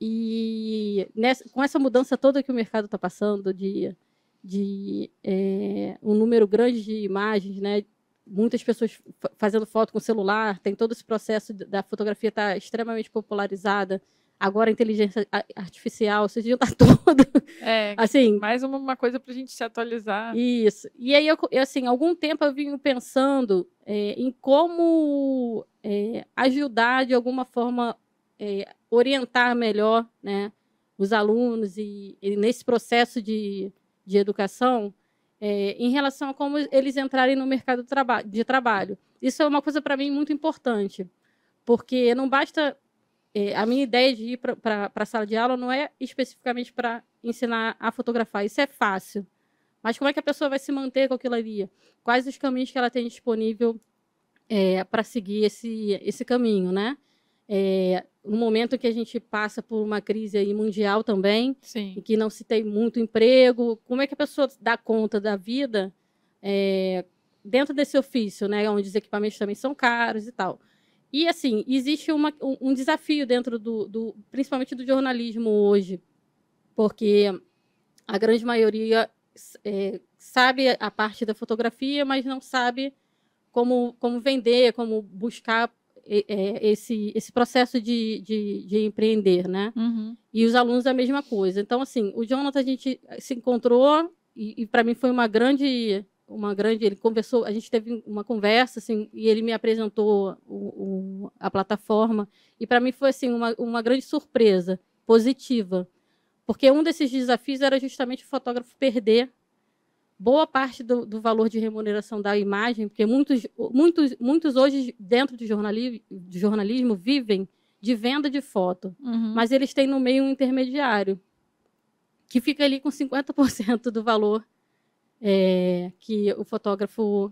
E nessa, com essa mudança toda que o mercado está passando, de, de é, um número grande de imagens, né? muitas pessoas fazendo foto com celular, tem todo esse processo da fotografia está extremamente popularizada. Agora a inteligência artificial, se está [LAUGHS] tudo. É, assim, mais uma, coisa para a gente se atualizar. Isso. E aí, eu, assim, algum tempo eu vim pensando é, em como é, ajudar de alguma forma é, orientar melhor né, os alunos e, e nesse processo de, de educação é, em relação a como eles entrarem no mercado traba de trabalho. Isso é uma coisa para mim muito importante, porque não basta. É, a minha ideia de ir para a sala de aula não é especificamente para ensinar a fotografar, isso é fácil. Mas como é que a pessoa vai se manter com aquilo ali? Quais os caminhos que ela tem disponível é, para seguir esse, esse caminho, né? É, no momento que a gente passa por uma crise aí mundial também, Sim. e que não se tem muito emprego, como é que a pessoa dá conta da vida é, dentro desse ofício, né, onde os equipamentos também são caros e tal. E assim existe uma, um, desafio dentro do, do, principalmente do jornalismo hoje, porque a grande maioria é, sabe a parte da fotografia, mas não sabe como, como vender, como buscar é, esse, esse processo de, de, de empreender, né? Uhum. E os alunos a mesma coisa. Então, assim, o Jonathan a gente se encontrou e, e para mim foi uma grande uma grande ele conversou a gente teve uma conversa assim e ele me apresentou o, o, a plataforma e para mim foi assim uma, uma grande surpresa positiva porque um desses desafios era justamente o fotógrafo perder boa parte do, do, valor de remuneração da imagem, porque muitos, muitos, muitos hoje, dentro do, jornalismo, vivem de venda de foto, uhum. mas eles têm no meio um intermediário, que fica ali com 50% do valor é, que o fotógrafo.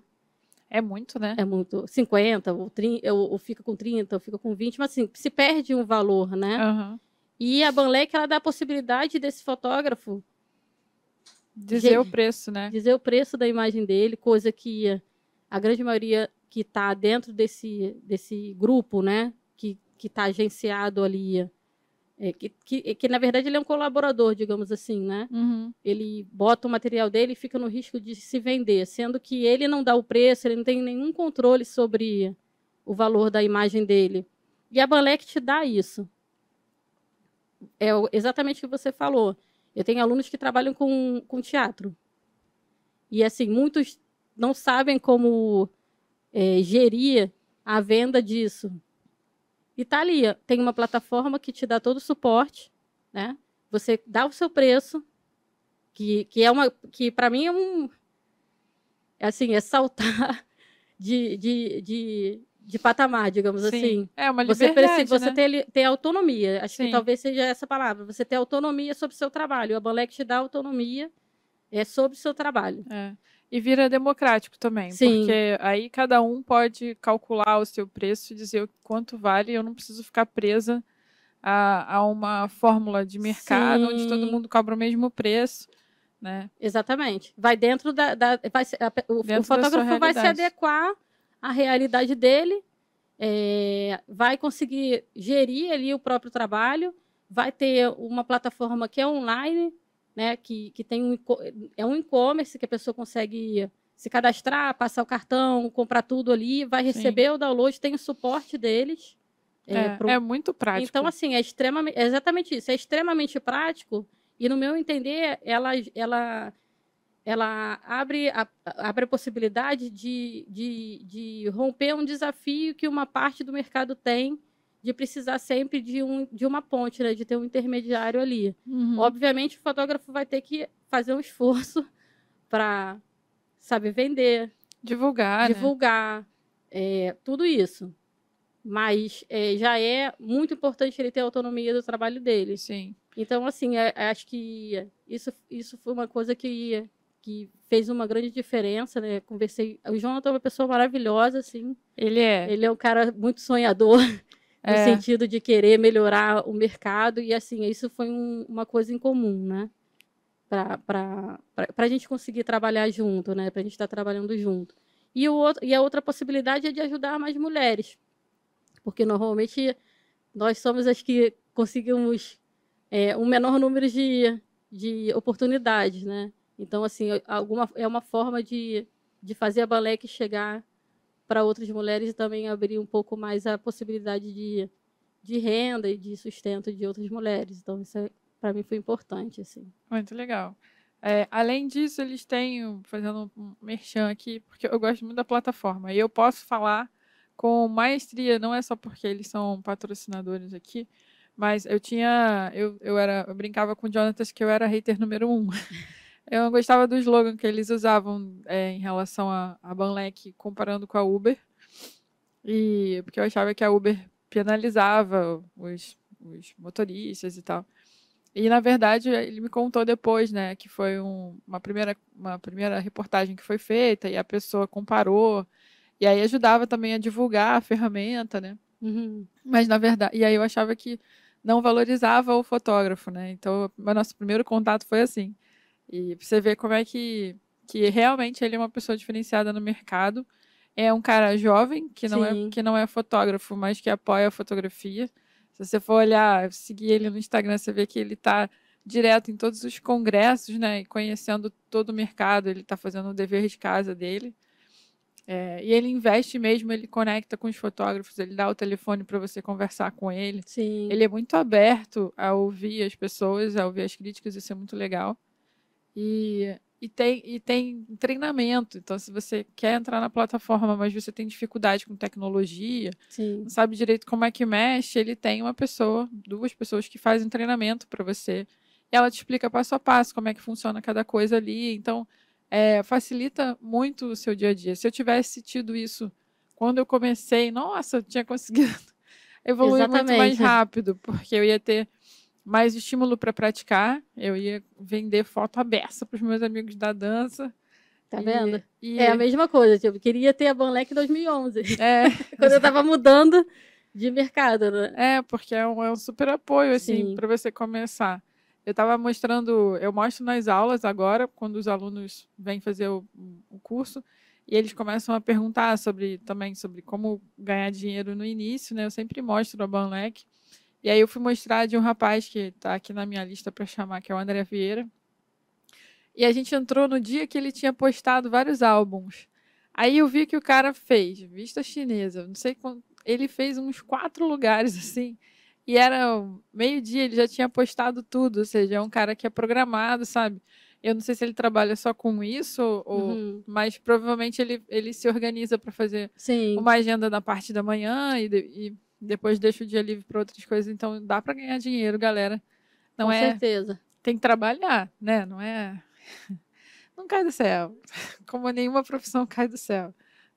É muito, né? É muito. 50, ou, 30, ou, ou, fica com 30, ou fica com 20, mas assim, se perde um valor, né? Uhum. E a Banlec, ela dá a possibilidade desse fotógrafo Dizer de, o preço, né? Dizer o preço da imagem dele, coisa que a grande maioria que está dentro desse, desse grupo, né? Que está agenciado ali. É, que, que, que, na verdade, ele é um colaborador, digamos assim, né? Uhum. Ele bota o material dele e fica no risco de se vender, sendo que ele não dá o preço, ele não tem nenhum controle sobre o valor da imagem dele. E a Balec te dá isso. É exatamente o que você falou. Eu tenho alunos que trabalham com, com teatro. E, assim, muitos não sabem como é, gerir a venda disso. E tá ali, tem uma plataforma que te dá todo o suporte, né? Você dá o seu preço, que, que é uma que para mim é um é, assim, é saltar [LAUGHS] de, de, de, de patamar, digamos Sim. assim. É uma liberdade, Você precisa, né? você tem, tem autonomia. Acho Sim. que talvez seja essa palavra. Você tem autonomia sobre o seu trabalho. A Banlec te dá autonomia é sobre o seu trabalho. É. E vira democrático também, Sim. porque aí cada um pode calcular o seu preço e dizer quanto vale. Eu não preciso ficar presa a, a uma fórmula de mercado Sim. onde todo mundo cobra o mesmo preço. Né? Exatamente. Vai dentro da. da vai, a, o, dentro o fotógrafo vai se adequar a realidade dele, é, vai conseguir gerir ali o próprio trabalho, vai ter uma plataforma que é online, né, que, que tem um, é um e-commerce que a pessoa consegue se cadastrar, passar o cartão, comprar tudo ali, vai receber Sim. o download, tem o suporte deles. É, é, pro... é muito prático. Então, assim, é, extremamente, é exatamente isso, é extremamente prático e, no meu entender, ela, ela ela abre a, abre a possibilidade de, de, de romper um desafio que uma parte do mercado tem de precisar sempre de, um, de uma ponte, né? de ter um intermediário ali. Uhum. Obviamente, o fotógrafo vai ter que fazer um esforço [LAUGHS] para saber vender, divulgar, né? divulgar, né? é, tudo isso. Mas é, já é muito importante ele ter autonomia do trabalho dele. Sim. Então, assim, é, acho que isso, isso foi uma coisa que que fez uma grande diferença, né? Conversei, o Jonathan é uma pessoa maravilhosa, assim. Ele é. Ele é um cara muito sonhador [LAUGHS] no é. sentido de querer melhorar o mercado e assim isso foi um, uma coisa em comum, né? Para a gente conseguir trabalhar junto, né? Para a gente estar tá trabalhando junto. E, o outro, e a outra possibilidade é de ajudar mais mulheres, porque normalmente nós somos as que conseguimos é, um menor número de, de oportunidades, né? Então, assim, alguma, é uma forma de, de fazer a Balec chegar para outras mulheres e também abrir um pouco mais a possibilidade de, de renda e de sustento de outras mulheres. Então, isso, é, para mim, foi importante. Assim. Muito legal. É, além disso, eles têm, fazendo um merchan aqui, porque eu gosto muito da plataforma, e eu posso falar com maestria, não é só porque eles são patrocinadores aqui, mas eu tinha, eu, eu era, eu brincava com o Jonathan que eu era hater número um. [LAUGHS] Eu gostava do slogan que eles usavam é, em relação à a, a Banlec, comparando com a Uber. E porque eu achava que a Uber penalizava os, os motoristas e tal. E na verdade ele me contou depois, né, que foi um, uma primeira uma primeira reportagem que foi feita e a pessoa comparou e aí ajudava também a divulgar a ferramenta, né? Uhum. Mas na verdade, e aí eu achava que não valorizava o fotógrafo, né? Então, o nosso primeiro contato foi assim. E você ver como é que, que realmente ele é uma pessoa diferenciada no mercado. É um cara jovem, que não, é, que não é fotógrafo, mas que apoia a fotografia. Se você for olhar, seguir ele no Instagram, você vê que ele está direto em todos os congressos, né? E conhecendo todo o mercado, ele está fazendo o dever de casa dele. É, e ele investe mesmo, ele conecta com os fotógrafos, ele dá o telefone para você conversar com ele. Sim. Ele é muito aberto a ouvir as pessoas, a ouvir as críticas, isso é muito legal. E, e, tem, e tem treinamento. Então, se você quer entrar na plataforma, mas você tem dificuldade com tecnologia, Sim. não sabe direito como é que mexe, ele tem uma pessoa, duas pessoas que fazem treinamento para você. E ela te explica passo a passo como é que funciona cada coisa ali. Então, é, facilita muito o seu dia a dia. Se eu tivesse tido isso quando eu comecei, nossa, eu tinha conseguido [LAUGHS] evoluir Exatamente. muito mais rápido, porque eu ia ter mais estímulo para praticar. Eu ia vender foto aberta para os meus amigos da dança. Tá vendo? E, e... É a mesma coisa, tipo, queria ter a Banlec 2011. É, [LAUGHS] Quando eu estava mudando de mercado, né? É, porque é um, é um super apoio, assim, para você começar. Eu estava mostrando, eu mostro nas aulas agora, quando os alunos vêm fazer o, o, curso, e eles começam a perguntar sobre também sobre como ganhar dinheiro no início, né? Eu sempre mostro a Banlec e aí eu fui mostrar de um rapaz que está aqui na minha lista para chamar, que é o André Vieira. E a gente entrou no dia que ele tinha postado vários álbuns. Aí eu vi que o cara fez vista chinesa, não sei quanto, ele fez uns quatro lugares [LAUGHS] assim. E era meio-dia, ele já tinha postado tudo, ou seja, é um cara que é programado, sabe? Eu não sei se ele trabalha só com isso, ou, uhum. mas provavelmente ele, ele se organiza para fazer Sim. uma agenda na parte da manhã e, e depois deixa o dia livre para outras coisas. Então dá para ganhar dinheiro, galera. Não Com é... certeza. Tem que trabalhar, né? Não é. [LAUGHS] Não cai do céu. [LAUGHS] Como nenhuma profissão cai do céu.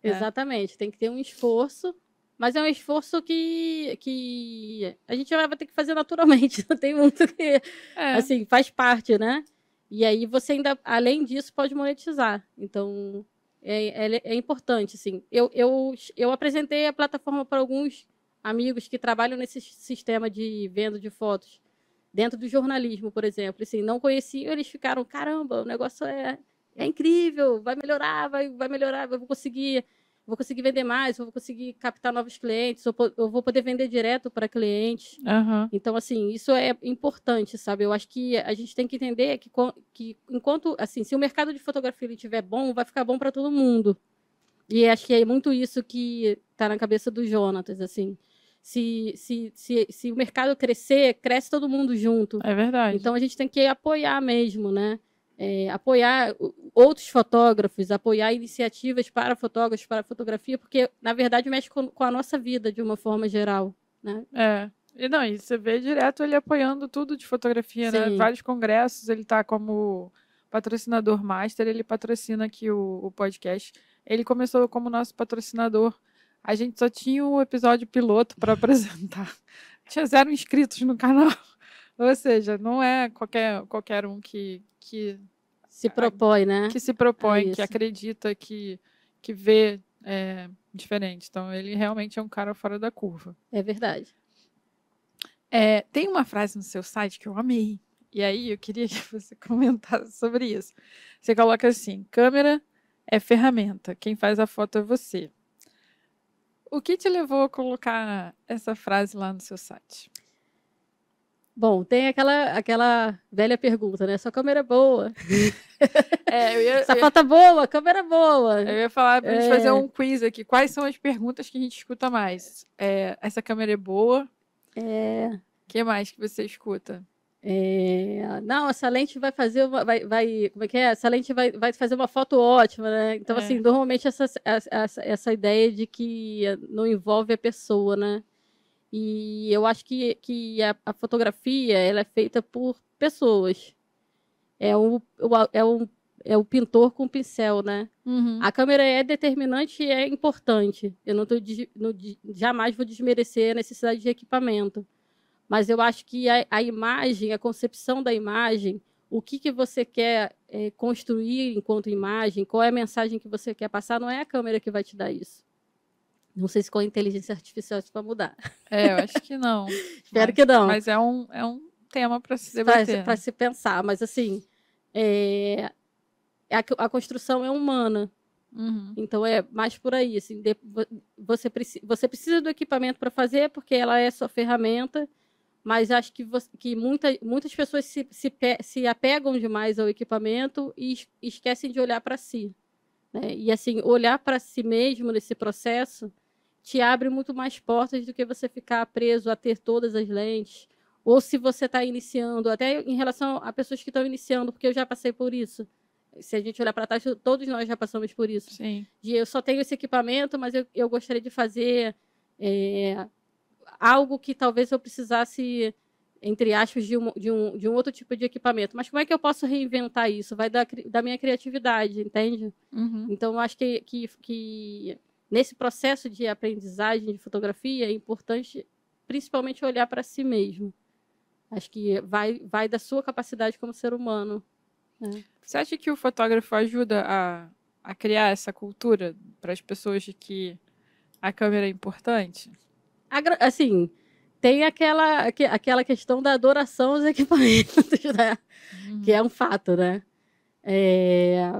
Né? Exatamente. Tem que ter um esforço. Mas é um esforço que, que a gente vai ter que fazer naturalmente. [LAUGHS] Não tem muito que. É. Assim, faz parte, né? E aí você ainda, além disso, pode monetizar. Então, é, é, é importante, assim. Eu, eu, eu apresentei a plataforma para alguns amigos que trabalham nesse sistema de venda de fotos dentro do jornalismo, por exemplo, assim, não conheciam, eles ficaram, caramba, o negócio é, é incrível, vai melhorar, vai, vai melhorar, eu vou conseguir, vou conseguir vender mais, vou conseguir captar novos clientes, eu, eu vou poder vender direto para clientes. Uhum. Então, assim, isso é importante, sabe? Eu acho que a gente tem que entender que, que enquanto, assim, se o mercado de fotografia ele tiver bom, vai ficar bom para todo mundo. E acho que é muito isso que está na cabeça do Jonatas, assim se, se, se, se o mercado crescer, cresce todo mundo junto. É verdade. Então a gente tem que apoiar mesmo, né? É, apoiar outros fotógrafos, apoiar iniciativas para fotógrafos, para fotografia, porque, na verdade, mexe com, com a nossa vida de uma forma geral, né? É. E não, e você vê direto ele apoiando tudo de fotografia, né? Sim. né? Vários congressos, ele está como patrocinador master, ele patrocina aqui o, o podcast. Ele começou como nosso patrocinador a gente só tinha um episódio piloto para [LAUGHS] apresentar. tinha zero inscritos no canal. [LAUGHS] Ou seja, não é qualquer, qualquer um que, que se propõe, a, né? Que se propõe, é que acredita, que, que vê é, diferente. Então, ele realmente é um cara fora da curva. É verdade. É, tem uma frase no seu site que eu amei. E aí eu queria que você [LAUGHS] comentasse sobre isso. Você coloca assim: câmera é ferramenta, quem faz a foto é você. O que te levou a colocar essa frase lá no seu site? Bom, tem aquela, aquela velha pergunta, né? Sua câmera é boa. [LAUGHS] é, eu ia, é boa, câmera é boa. Eu ia falar para a gente é. fazer um quiz aqui. Quais são as perguntas que a gente escuta mais? É, essa câmera é boa? É. O que mais que você escuta? É, não, essa lente vai fazer uma, vai, vai, como é que é? Essa lente vai, vai fazer uma foto ótima, né? Então, é. assim, normalmente essa, essa, essa ideia de que não envolve a pessoa, né? E eu acho que, que a, a fotografia ela é feita por pessoas. É o é um, é o pintor com o pincel, né? Uhum. A câmera é determinante e é importante. Eu não, tô, não jamais vou desmerecer a necessidade de equipamento mas eu acho que a, a imagem, a concepção da imagem, o que, que você quer é, construir enquanto imagem, qual é a mensagem que você quer passar, não é a câmera que vai te dar isso. Não sei se com a inteligência artificial isso vai mudar. É, eu acho que não. [LAUGHS] Espero mas, que não. Mas é um, é um tema para se debater. Para se pensar, mas assim, é, é, a, a construção é humana. Uhum. Então é mais por aí. Assim, de, você, preci, você precisa do equipamento para fazer, porque ela é sua ferramenta mas acho que, você, que muita, muitas pessoas se, se, se, apegam demais ao equipamento e esquecem de olhar para si. Né? E assim, olhar para si mesmo nesse processo te abre muito mais portas do que você ficar preso a ter todas as lentes. Ou se você está iniciando, até em relação a pessoas que estão iniciando, porque eu já passei por isso. Se a gente olhar para trás, todos nós já passamos por isso. Sim. De eu só tenho esse equipamento, mas eu, eu gostaria de fazer é, algo que talvez eu precisasse, entre aspas, de um, de um, de um outro tipo de equipamento. Mas como é que eu posso reinventar isso? Vai da, da minha criatividade, entende? Uhum. Então, acho que, que, que nesse processo de aprendizagem de fotografia é importante, principalmente, olhar para si mesmo. Acho que vai, vai da sua capacidade como ser humano. Né? Você acha que o fotógrafo ajuda a, a criar essa cultura para as pessoas de que a câmera é importante? assim, tem aquela, aquela questão da adoração aos [LAUGHS] equipamentos, né? Uhum. Que é um fato, né? É,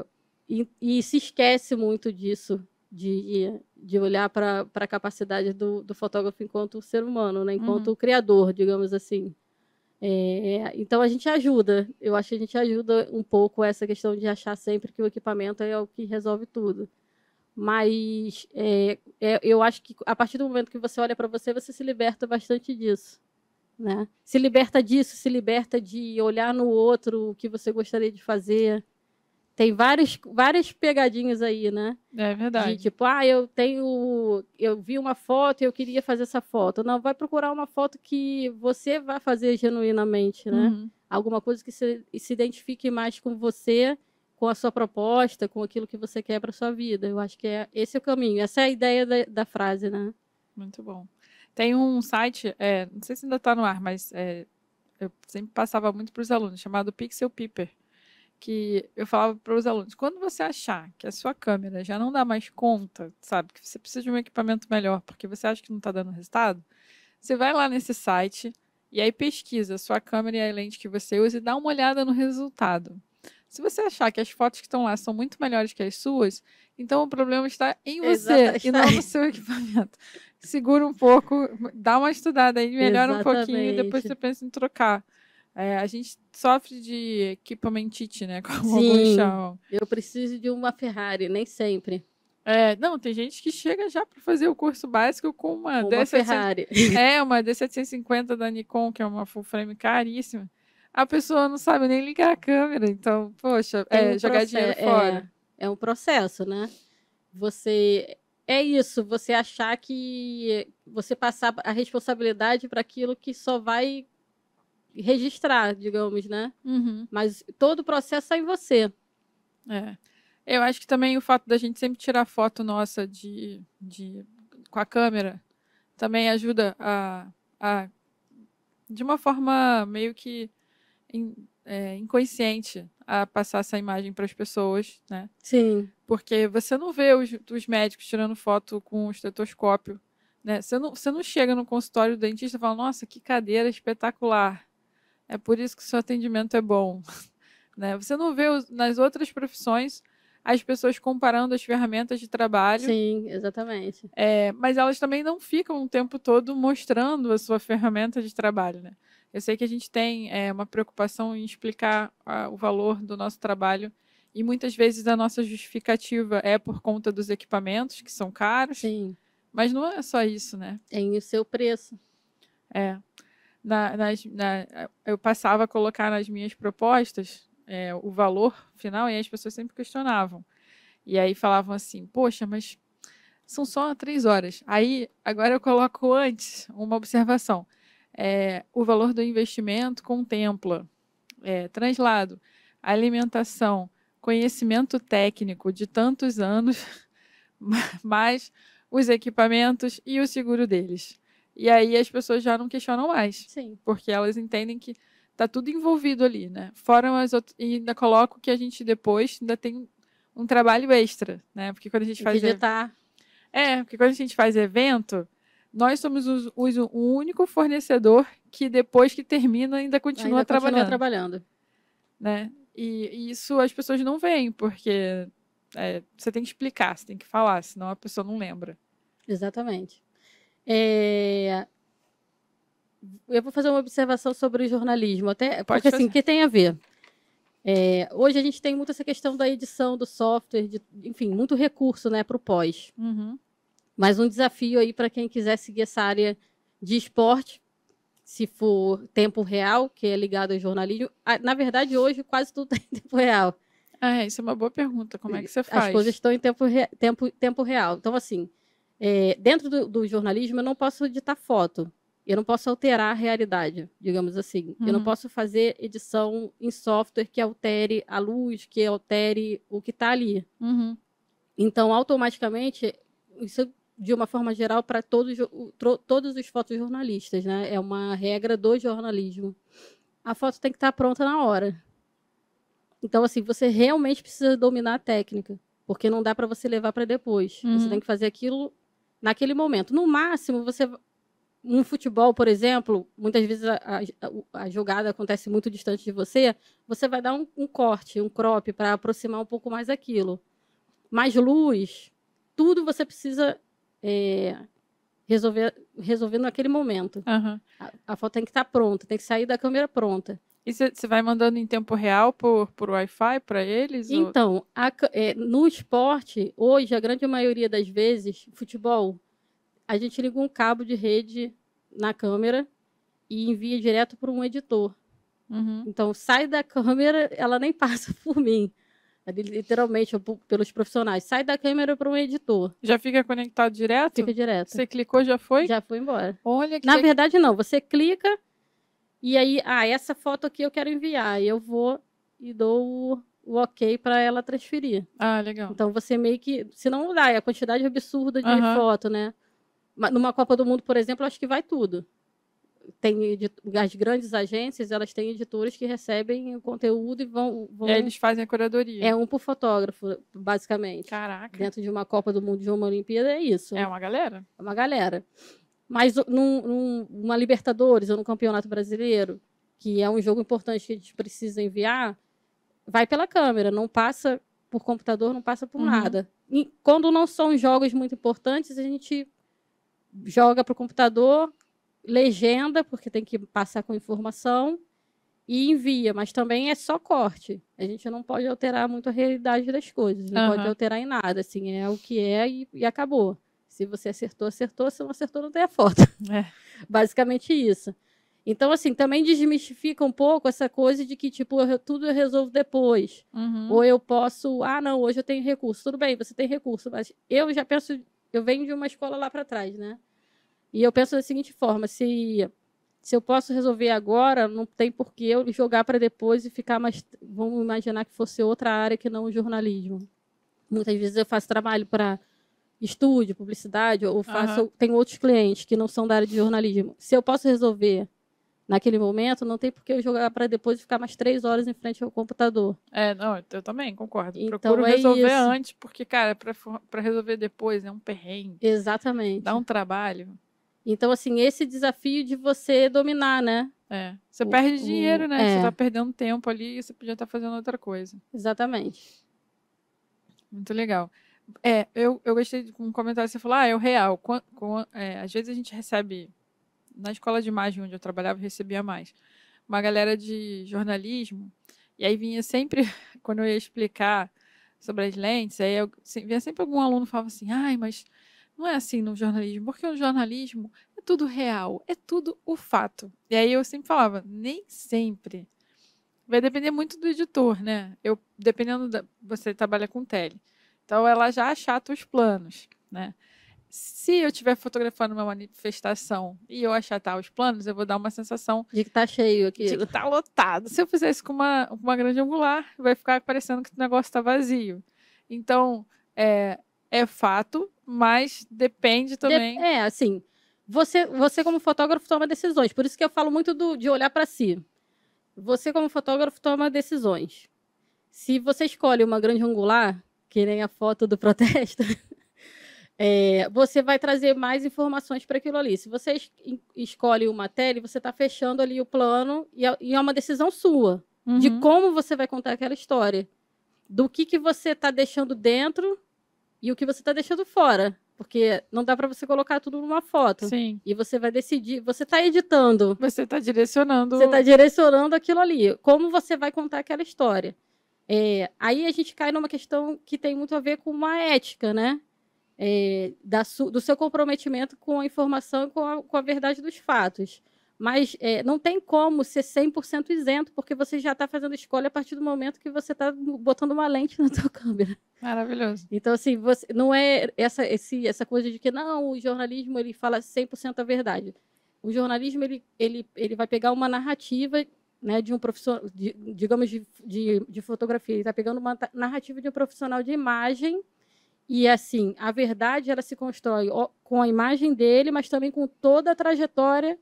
e, e, se esquece muito disso, de, de olhar para a capacidade do, do, fotógrafo enquanto ser humano, né? enquanto uhum. criador, digamos assim. É, então a gente ajuda, eu acho que a gente ajuda um pouco essa questão de achar sempre que o equipamento é o que resolve tudo. Mas é, é, eu acho que a partir do momento que você olha para você, você se liberta bastante disso. Né? Se liberta disso, se liberta de olhar no outro o que você gostaria de fazer. Tem várias, várias pegadinhas aí, né? É verdade. De, tipo, ah, eu tenho. Eu vi uma foto e eu queria fazer essa foto. Não, vai procurar uma foto que você vai fazer genuinamente, né? Uhum. Alguma coisa que se, se identifique mais com você com a sua proposta, com aquilo que você quer para sua vida. Eu acho que é esse é o caminho. Essa é a ideia da, da frase, né? Muito bom. Tem um site, é, não sei se ainda está no ar, mas é, eu sempre passava muito para os alunos, chamado Pixel Piper, que eu falava para os alunos, quando você achar que a sua câmera já não dá mais conta, sabe, que você precisa de um equipamento melhor, porque você acha que não está dando resultado, você vai lá nesse site e aí pesquisa a sua câmera e a lente que você usa e dá uma olhada no resultado. Se você achar que as fotos que estão lá são muito melhores que as suas, então o problema está em você Exatamente. e não no seu [LAUGHS] equipamento. Segura um pouco, dá uma estudada aí, melhora Exatamente. um pouquinho e depois você pensa em trocar. É, a gente sofre de equipamentite, né? Como Sim, Eu preciso de uma Ferrari, nem sempre. É, não, tem gente que chega já para fazer o curso básico com uma, uma D750, Ferrari. É, uma D750 da Nikon, que é uma full frame caríssima a pessoa não sabe nem ligar a câmera. Então, poxa, é, é um jogar dinheiro é, fora. É, é um processo, né? Você. É isso, você achar que você passar a responsabilidade para aquilo que só vai registrar, digamos, né? Uhum. Mas todo o processo é em você. É. Eu acho que também o fato da gente sempre tirar foto nossa de, de com a câmera também ajuda a, a de uma forma meio que in, é, inconsciente a passar essa imagem para as pessoas, né? Sim. Porque você não vê os, os médicos tirando foto com o estetoscópio, né? Você não, você não chega no consultório do dentista e fala, nossa, que cadeira espetacular. É por isso que o seu atendimento é bom. [LAUGHS] né? Você não vê os, nas outras profissões as pessoas comparando as ferramentas de trabalho. Sim, exatamente. É, mas elas também não ficam o tempo todo mostrando a sua ferramenta de trabalho, né? Eu sei que a gente tem é, uma preocupação em explicar a, ah, o valor do nosso trabalho e muitas vezes a nossa justificativa é por conta dos equipamentos que são caros. Sim. Mas não é só isso, né? Tem o seu preço. É. Na, nas, na, eu passava a colocar nas minhas propostas é, o valor final e as pessoas sempre questionavam. E aí falavam assim: Poxa, mas são só três horas. Aí agora eu coloco antes uma observação é, o valor do investimento contempla é, translado, alimentação, conhecimento técnico de tantos anos, [LAUGHS] mais os equipamentos e o seguro deles. E aí as pessoas já não questionam mais. Sim. Porque elas entendem que está tudo envolvido ali, né? Fora as outras. E ainda coloco que a gente depois ainda tem um trabalho extra, né? Porque quando a gente faz. Tá é, porque quando a gente faz evento nós somos o, o único fornecedor que depois que termina ainda continua ainda trabalhando. Continua trabalhando. Né? E, e, isso as pessoas não veem, porque é, você tem que explicar, você tem que falar, senão a pessoa não lembra. Exatamente. É... Eu vou fazer uma observação sobre o jornalismo, até Pode porque assim, fazer. assim, que tem a ver. É, hoje a gente tem muito essa questão da edição do software, de, enfim, muito recurso né, para o pós. Uhum. Mas um desafio aí para quem quiser seguir essa área de esporte, se for tempo real, que é ligado ao jornalismo. Na verdade, hoje quase tudo está [LAUGHS] em tempo real. Ah, isso é uma boa pergunta. Como é que você faz? As coisas estão em tempo, re... tempo, tempo real. Então, assim, é, dentro do, do, jornalismo, eu não posso editar foto. Eu não posso alterar a realidade, digamos assim. Uhum. Eu não uhum. posso fazer edição em software que altere a luz, que altere o que está ali. Uhum. Então, automaticamente, isso de uma forma geral, para todos, todos os fotojornalistas, né? É uma regra do jornalismo. A foto tem que estar tá pronta na hora. Então, assim, você realmente precisa dominar a técnica, porque não dá para você levar para depois. Uhum. Você tem que fazer aquilo naquele momento. No máximo, você um futebol, por exemplo, muitas vezes a, a, a, jogada acontece muito distante de você, você vai dar um, um corte, um crop para aproximar um pouco mais aquilo. Mais luz, tudo você precisa é, resolver, resolver naquele momento. Uhum. A, a, foto tem que estar tá pronta, tem que sair da câmera pronta. E você vai mandando em tempo real por, por Wi-Fi para eles? Então, ou... a, é, no esporte, hoje, a grande maioria das vezes, futebol, a gente liga um cabo de rede na câmera e envia direto para um editor. Uhum. Então, sai da câmera, ela nem [LAUGHS] passa por mim literalmente, pelos profissionais. Sai da câmera para um editor. Já fica conectado direto? Fica direto. Você clicou, já foi? Já foi embora. Olha que. Na verdade, não. Você clica e aí, ah, essa foto aqui eu quero enviar. E eu vou e dou o, o ok para ela transferir. Ah, legal. Então você meio que. Se não dá, é a quantidade absurda de uhum. foto, né? Numa Copa do Mundo, por exemplo, acho que vai tudo tem as grandes agências, elas têm editores que recebem o conteúdo e vão, vão... E é, eles fazem a curadoria. É um por fotógrafo, basicamente. Caraca. Dentro de uma Copa do Mundo, de uma Olimpíada, é isso. É uma galera? É uma galera. Mas num, num, uma Libertadores ou num Campeonato Brasileiro, que é um jogo importante que a gente precisa enviar, vai pela câmera, não passa por computador, não passa por uhum. nada. E quando não são jogos muito importantes, a gente joga para o computador legenda, porque tem que passar com informação, e envia, mas também é só corte. A gente não pode alterar muito a realidade das coisas, não uhum. pode alterar em nada, assim, é o que é e, e, acabou. Se você acertou, acertou, se não acertou, não tem a foto. É. [LAUGHS] Basicamente isso. Então, assim, também desmistifica um pouco essa coisa de que, tipo, eu, tudo eu resolvo depois. Uhum. Ou eu posso, ah, não, hoje eu tenho recurso. Tudo bem, você tem recurso, mas eu já penso, eu venho de uma escola lá para trás, né? E eu penso da seguinte forma: se, se eu posso resolver agora, não tem por que eu jogar para depois e ficar mais. Vamos imaginar que fosse outra área que não o jornalismo. Muitas vezes eu faço trabalho para estúdio, publicidade, ou faço, uhum. tenho outros clientes que não são da área de jornalismo. Se eu posso resolver naquele momento, não tem por que eu jogar para depois e ficar mais três horas em frente ao computador. É, não, eu também concordo. Então, Procuro é resolver antes, porque, cara, para resolver depois é um perrengue. Exatamente. Dá um trabalho. Então, assim, esse desafio de você dominar, né? É. Você o, perde o, dinheiro, né? É. Você tá perdendo tempo ali e você podia estar tá fazendo outra coisa. Exatamente. Muito legal. É, eu, eu gostei de um comentário que você falou, ah, é o real. Com, com, é, às vezes a gente recebe, na escola de imagem onde eu trabalhava, eu recebia mais. Uma galera de jornalismo, e aí vinha sempre, [LAUGHS] quando eu ia explicar sobre as lentes, aí eu, vinha sempre algum aluno falava assim, ai, mas não é assim no jornalismo, porque no jornalismo é tudo real, é tudo o fato. E aí eu sempre falava, nem sempre. Vai depender muito do editor, né? Eu, dependendo da. Você trabalha com tele. Então ela já achata os planos, né? se eu estiver fotografando uma manifestação e eu achatar os planos, eu vou dar uma sensação de que tá cheio aqui, de que tá lotado. Se eu fizesse com uma, uma grande angular, vai ficar parecendo que o negócio tá vazio. Então, é, é fato, mas depende também. De é, assim, você, você como fotógrafo toma decisões. Por isso que eu falo muito do, de olhar para si. Você como fotógrafo toma decisões. Se você escolhe uma grande angular, que nem a foto do [LAUGHS] protesto, é, você vai trazer mais informações para aquilo ali. Se você es escolhe uma tele, você está fechando ali o plano e, é, e é uma decisão sua uhum. de como você vai contar aquela história, do que que você está deixando dentro e o que você está deixando fora. Porque não dá para você colocar tudo numa foto. Sim. E você vai decidir, você está editando. Você está direcionando. Você está direcionando aquilo ali. Como você vai contar aquela história. É, aí a gente cai numa questão que tem muito a ver com uma ética, né? É, da do seu comprometimento com a informação e com a, com a verdade dos fatos. Mas é, não tem como ser 100% isento, porque você já está fazendo escolha a partir do momento que você está botando uma lente na sua [LAUGHS] câmera. Maravilhoso. Então, assim, você, não é essa, esse, essa coisa de que, não, o jornalismo ele fala 100% a verdade. O jornalismo ele, ele, ele vai pegar uma narrativa né, de um profissional, de, digamos, de, de, de fotografia. Ele está pegando uma narrativa de um profissional de imagem e assim, a verdade ela se constrói com a imagem dele, mas também com toda a trajetória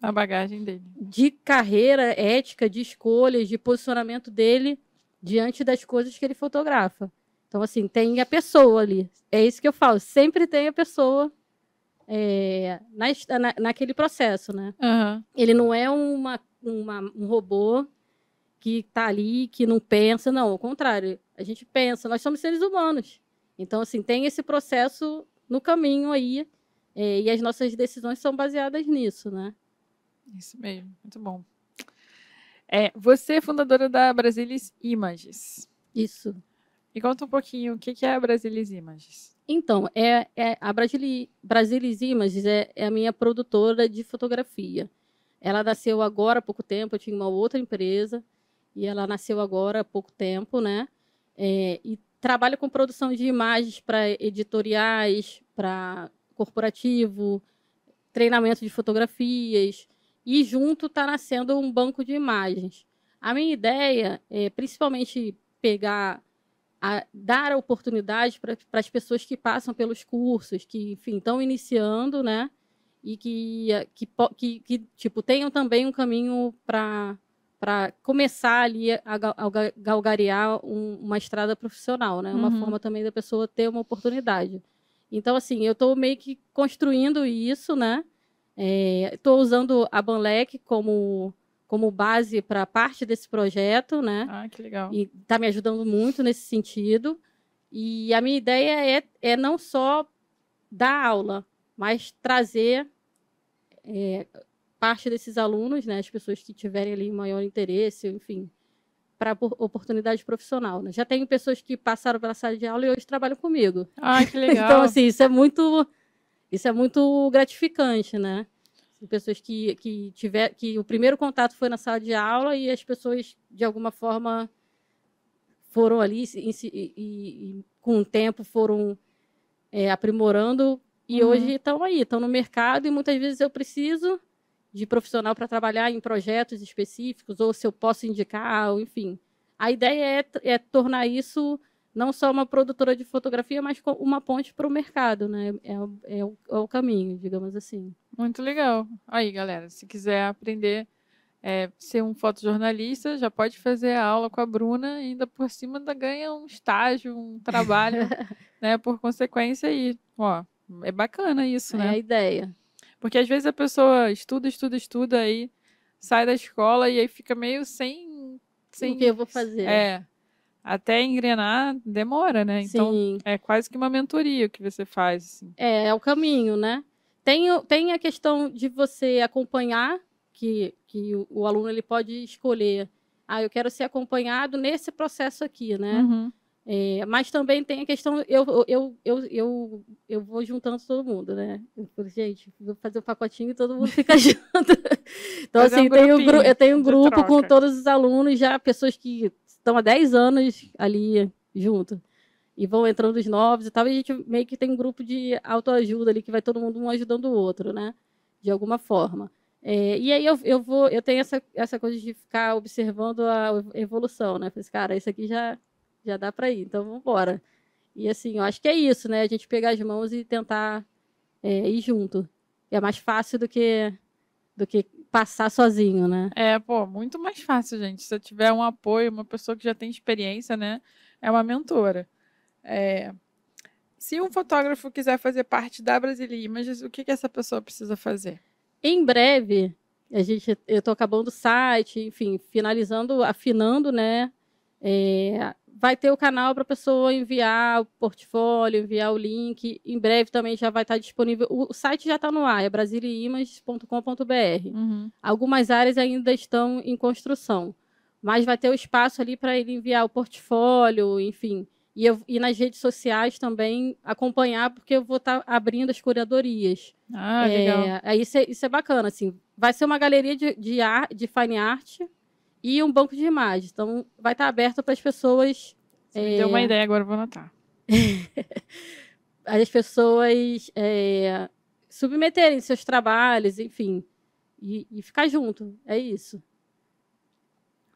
a bagagem dele. De carreira, ética, de escolhas, de posicionamento dele diante das coisas que ele fotografa. Então, assim, tem a pessoa ali. É isso que eu falo, sempre tem a pessoa é, na, na, naquele processo, né? Uhum. Ele não é uma, uma, um robô que está ali, que não pensa, não. Ao contrário, a gente pensa, nós somos seres humanos. Então, assim, tem esse processo no caminho aí, é, e as nossas decisões são baseadas nisso, né? Isso mesmo, muito bom. É, você é fundadora da Brasilis Images. Isso. E conta um pouquinho o que é a Brasilis Images. Então, é, é a Brasili, Brasilis Images é, é, a minha produtora de fotografia. Ela nasceu agora há pouco tempo, eu tinha uma outra empresa, e ela nasceu agora há pouco tempo, né? É, e trabalha com produção de imagens para editoriais, para corporativo, treinamento de fotografias, e junto está nascendo um banco de imagens. A minha ideia é principalmente pegar, a, dar a oportunidade para as pessoas que passam pelos cursos, que enfim estão iniciando, né? E que, eh, que, que, que tipo tenham também um caminho para para começar ali a, galgariar galgarear uma estrada profissional, né? Uma uhum. forma também da pessoa ter uma oportunidade. Então, assim, eu estou meio que construindo isso, né? Estou é, usando a Banlec como, como base para parte desse projeto, né? Ah, que legal. E está me ajudando muito nesse sentido. E a minha ideia é, é não só dar aula, mas trazer é, parte desses alunos, né, as pessoas que tiverem ali maior interesse, enfim, para oportunidade profissional. Né? Já tenho pessoas que passaram pela sala de aula e hoje trabalham comigo. Ah, que [LAUGHS] legal. então, assim, isso é muito isso é muito gratificante, né? Pessoas que, que tiver que o primeiro contato foi na sala de aula e as pessoas de alguma forma foram ali e, e, e com o tempo foram é, aprimorando e uhum. hoje estão aí, estão no mercado e muitas vezes eu preciso de profissional para trabalhar em projetos específicos ou se eu posso indicar, ou, enfim. A ideia é, é tornar isso não só uma produtora de fotografia, mas uma ponte para o mercado, né? É, é, é, o, é, o, caminho, digamos assim. Muito legal. Aí, galera, se quiser aprender é, ser um fotojornalista, já pode fazer a aula com a Bruna e ainda por cima ainda ganha um estágio, um [LAUGHS] trabalho, né? Por consequência aí, ó, é bacana isso, é né? É a ideia. Porque às vezes a pessoa estuda, estuda, estuda aí sai da escola e aí fica meio sem sem o que eu vou fazer. É até engrenar demora, né? Então Sim. é quase que uma mentoria que você faz. Assim. É, é o caminho, né? Tem, tem a questão de você acompanhar, que, que o, o aluno ele pode escolher. Ah, eu quero ser acompanhado nesse processo aqui, né? Uhum. É, mas também tem a questão, eu, eu, eu, eu, eu vou juntando todo mundo, né? Eu, gente, vou fazer um pacotinho e todo mundo fica [LAUGHS] junto. Então, fazer assim, um eu tenho um grupo com todos os alunos, já pessoas que estão há 10 anos ali junto. E vão entrando os novos e tal. E a gente meio que tem um grupo de autoajuda ali que vai todo mundo um ajudando o outro, né? De alguma forma. É, e aí eu, eu vou, eu tenho essa, essa coisa de ficar observando a evolução, né? Falei, assim, cara, isso aqui já, já dá para ir, então vamos embora. E assim, eu acho que é isso, né? A gente pegar as mãos e tentar é, ir junto. É mais fácil do que do que passar sozinho, né? É, pô, muito mais fácil, gente. Se eu tiver um apoio, uma pessoa que já tem experiência, né? É uma mentora. É... Se um fotógrafo quiser fazer parte da Brasília Images, o que, que essa pessoa precisa fazer? Em breve, a gente, eu estou acabando o site, enfim, finalizando, afinando, né? É, vai ter o canal para a pessoa enviar o portfólio, enviar o link. Em breve também já vai estar disponível. O site já está no ar, é brasileimas.com.br. Uhum. Algumas áreas ainda estão em construção, mas vai ter o espaço ali para ele enviar o portfólio, enfim. E, eu, e, nas redes sociais também acompanhar, porque eu vou estar abrindo as curadorias. Ah, é, legal. É, isso, é, isso é bacana, assim. Vai ser uma galeria de, de, ar, de fine art, e um banco de imagens. Então, vai estar aberto para as pessoas. Você é... me deu uma é, ideia, agora vou anotar. [LAUGHS] as pessoas é... submeterem seus trabalhos, enfim, e, e ficar junto. É isso.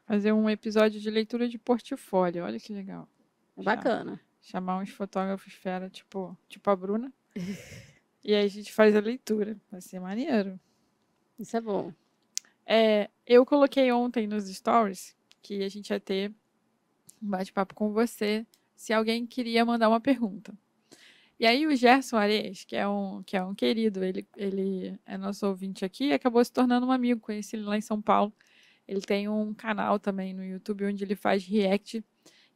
Fazer um episódio de leitura de portfólio. Olha que legal. É bacana. Chamar uns fotógrafos fera, tipo, tipo a Bruna. [LAUGHS] e aí a gente faz a leitura. Vai ser maneiro. Isso é bom. É, eu coloquei ontem nos stories que a gente ia ter um bate-papo com você se alguém queria mandar uma pergunta. E aí o Gerson Ares, que é um, que é um querido, ele, ele é nosso ouvinte aqui e acabou se tornando um amigo, conheci ele lá em São Paulo. Ele tem um canal também no YouTube onde ele faz react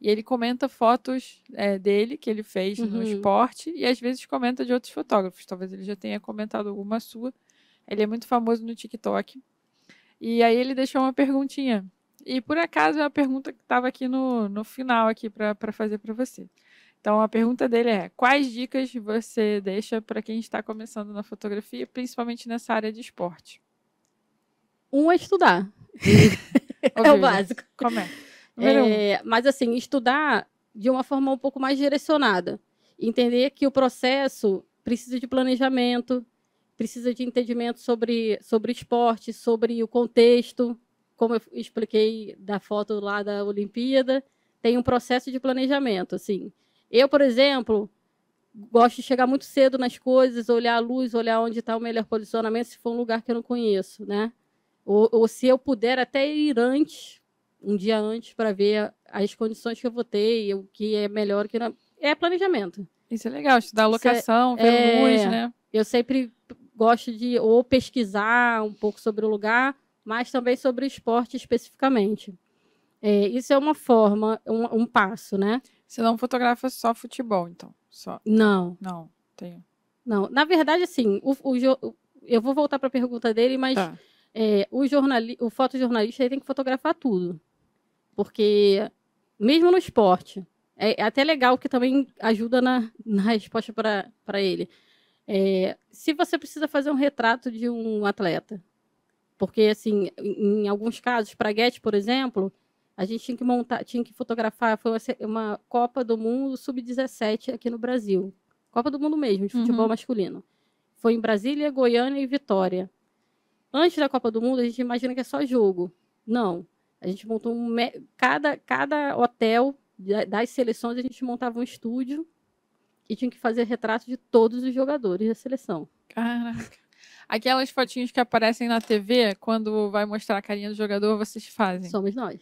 e ele comenta fotos é, dele que ele fez uhum. no esporte e às vezes comenta de outros fotógrafos. Talvez ele já tenha comentado alguma sua. Ele é muito famoso no TikTok. E aí ele deixou uma perguntinha. E por acaso é a pergunta que estava aqui no, no final aqui para fazer para você. Então a pergunta dele é: quais dicas você deixa para quem está começando na fotografia, principalmente nessa área de esporte? Um é estudar. [LAUGHS] é o básico. Como é? é um. Mas assim, estudar de uma forma um pouco mais direcionada. Entender que o processo precisa de planejamento, precisa de entendimento sobre, sobre esporte, sobre o contexto, como eu expliquei da foto lá da Olimpíada, tem um processo de planejamento, assim. Eu, por exemplo, gosto de chegar muito cedo nas coisas, olhar a luz, olhar onde está o melhor posicionamento, se for um lugar que eu não conheço, né? Ou, ou se eu puder até ir antes, um dia antes, para ver as condições que eu vou ter, o que é melhor que não... é planejamento. Isso é legal, estudar é locação, é, ver luz, né? Eu sempre gosto de ou pesquisar um pouco sobre o lugar, mas também sobre esporte especificamente. É, isso é uma forma, um, um, passo, né? Você não fotografa só futebol, então? Só? Não. Não, tenho. Não, na verdade, assim, o, o eu vou voltar para a pergunta dele, mas tá. é, o, jornali, o fotojornalista tem que fotografar tudo. Porque, mesmo no esporte, é, é até legal que também ajuda na, na resposta para ele é, se você precisa fazer um retrato de um atleta, porque assim, em alguns casos, Praguete, por exemplo, a gente tinha que montar, tinha que fotografar, foi uma Copa do Mundo sub-17 aqui no Brasil, Copa do Mundo mesmo de uhum. futebol uhum. masculino. Foi em Brasília, Goiânia e Vitória. Antes da Copa do Mundo, a gente imagina que é só jogo. Não, a gente montou um cada cada hotel das seleções a gente montava um estúdio e tinha que fazer retrato de todos os jogadores da seleção. Caraca. Aquelas fotinhas que aparecem na TV, quando vai mostrar a carinha do jogador, vocês fazem? Somos nós.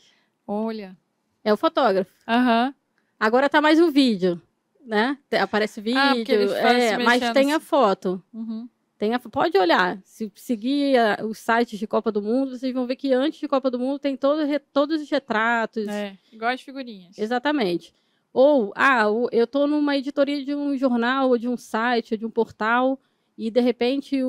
Olha. É o fotógrafo. Aham. Uhum. Agora tá mais o um vídeo, né? Aparece ah, vídeo, ah, é, mas tem a assim. foto. Uhum. Tem a, pode olhar. Se seguir a, os sites de Copa do Mundo, vocês vão ver que antes de Copa do Mundo tem todo, re, todos os retratos. É, igual as figurinhas. Exatamente. Ou, ah, eu estou numa editoria de um jornal, ou de um site, ou de um portal, e de repente o,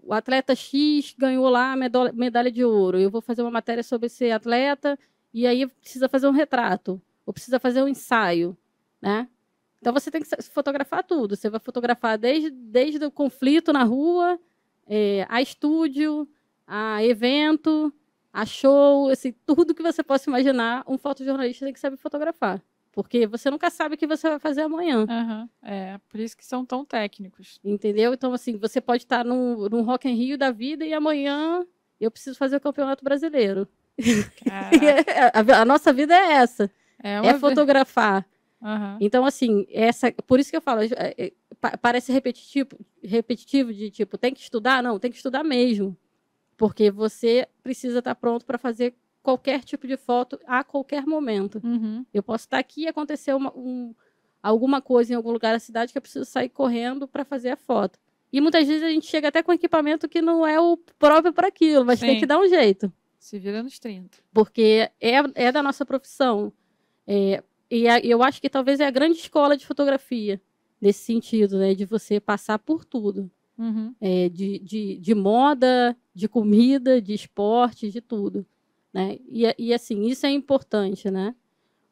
o, o atleta X ganhou lá a medalha, de ouro. Eu vou fazer uma matéria sobre esse atleta, e aí precisa fazer um retrato, ou precisa fazer um ensaio, né? Então você tem que fotografar tudo. Você vai fotografar desde, desde o conflito na rua, é, a estúdio, a evento, a show, assim, tudo que você possa imaginar, um fotojornalista tem que saber fotografar. Porque você nunca sabe o que você vai fazer amanhã. Uhum, é, por isso que são tão técnicos. Entendeu? Então, assim, você pode estar num, num Rock em Rio da vida e amanhã eu preciso fazer o Campeonato Brasileiro. [LAUGHS] É, a, a, nossa vida é essa. É, é fotografar. Uhum. Então, assim, essa, por isso que eu falo, é, é parece repetitivo, repetitivo de tipo, tem que estudar? Não, tem que estudar mesmo. Porque você precisa estar pronto para fazer qualquer tipo de foto a qualquer momento. Uhum. Eu posso estar aqui e acontecer uma, um, alguma coisa em algum lugar da cidade que eu preciso sair correndo para fazer a foto. E muitas vezes a gente chega até com equipamento que não é o próprio para aquilo, mas Sim. tem que dar um jeito. Se vira nos 30. Porque é, é da nossa profissão. É, e a, eu acho que talvez é a grande escola de fotografia, nesse sentido, né? De você passar por tudo. Uhum. É, de, de, de moda, de comida, de esporte, de tudo. Né? E, é, e assim, isso é importante, né?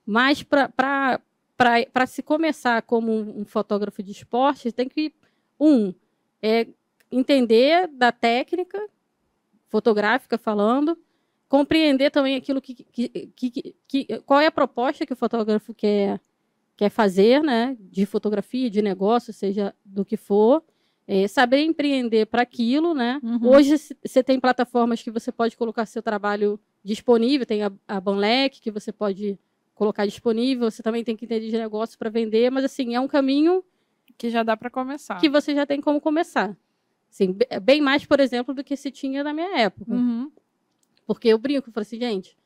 Mas para se começar como um, um fotógrafo de esporte, tem que, um, é entender da técnica fotográfica falando, compreender também aquilo que, que, que, que, qual é a proposta que o fotógrafo quer quer fazer, né, de fotografia, de negócio, seja do que for, é, saber empreender para aquilo, né. Uhum. Hoje você tem plataformas que você pode colocar seu trabalho disponível, tem a, a Banlec que você pode colocar disponível, você também tem que entender de negócio para vender, mas assim, é um caminho que já dá para começar. Que você já tem como começar. Assim, bem mais, por exemplo, do que se tinha na minha época. Uhum. Porque eu brinco, eu falo assim, gente,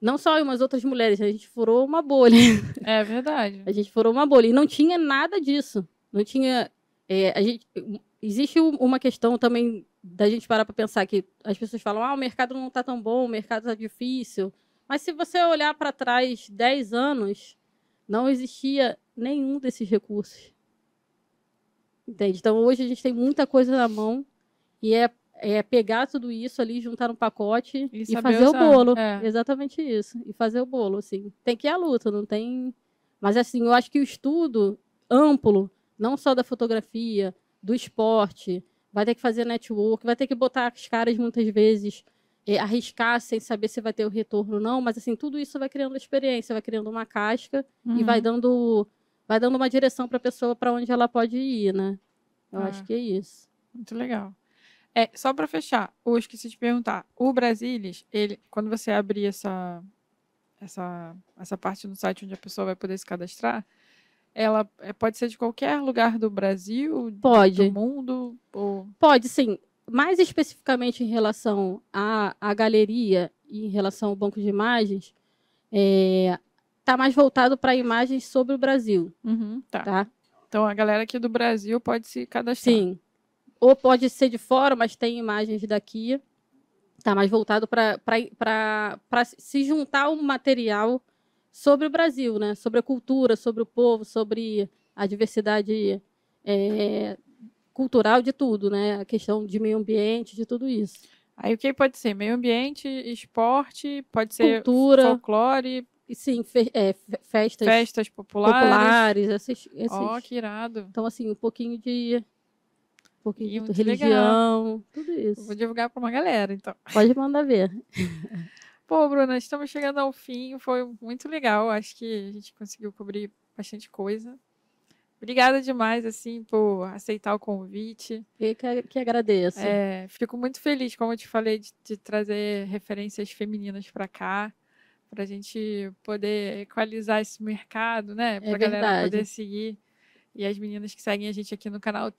não só eu, outras mulheres, a gente furou uma bolha. É verdade. [LAUGHS] a gente furou uma bolha e não tinha nada disso. Não tinha é, gente, existe uma questão também da gente parar para pensar que as pessoas falam: ah, o mercado não está tão bom, o mercado está difícil. Mas se você olhar para trás 10 anos, não existia nenhum desses recursos. Entende? Então, hoje a gente tem muita coisa na mão e é, é pegar tudo isso ali, juntar um pacote e, e fazer usar. o bolo. É. Exatamente isso. E fazer o bolo, assim. Tem que ir à luta, não tem... Mas, assim, eu acho que o estudo amplo não só da fotografia, do esporte, vai ter que fazer network, vai ter que botar as caras muitas vezes, é, arriscar sem saber se vai ter o retorno ou não, mas assim, tudo isso vai criando experiência, vai criando uma casca uhum. e vai uhum. dando vai dando uma direção para a pessoa para onde ela pode ir, né? Eu ah, acho é. que é isso. Muito legal. É, só para fechar, eu esqueci de perguntar. O Brasilis, ele, quando você abrir essa, essa, essa parte no site onde a pessoa vai poder se cadastrar, ela é, pode ser de qualquer lugar do Brasil, pode. do mundo? Ou... Pode, sim. Mais especificamente em relação à, à galeria e em relação ao banco de imagens, está é, tá mais voltado para imagens sobre o Brasil. Uhum, tá. tá. Então a galera aqui do Brasil pode se cadastrar. Sim. Ou pode ser de fora, mas tem imagens daqui. Está mais voltado para se juntar o material sobre o Brasil, né? sobre a cultura, sobre o povo, sobre a diversidade é, cultural de tudo, né? a questão de meio ambiente, de tudo isso. Aí o que pode ser? Meio ambiente, esporte, pode ser cultura, folclore, sim, fe é, festas, festas populares. populares esses, esses. Oh, que irado. Então, assim, um pouquinho de. Um pouquinho de religião, legal. tudo isso. Vou divulgar para uma galera, então. Pode mandar ver. [LAUGHS] Pô, Bruna, estamos chegando ao fim. Foi muito legal. Acho que a gente conseguiu cobrir bastante coisa. Obrigada demais, assim, por aceitar o convite. Eu que, agradeço. É, fico muito feliz, como eu te falei, de, de trazer referências femininas para cá, para a gente poder equalizar esse mercado, né? Para a é galera poder seguir. E as meninas que seguem a gente aqui no canal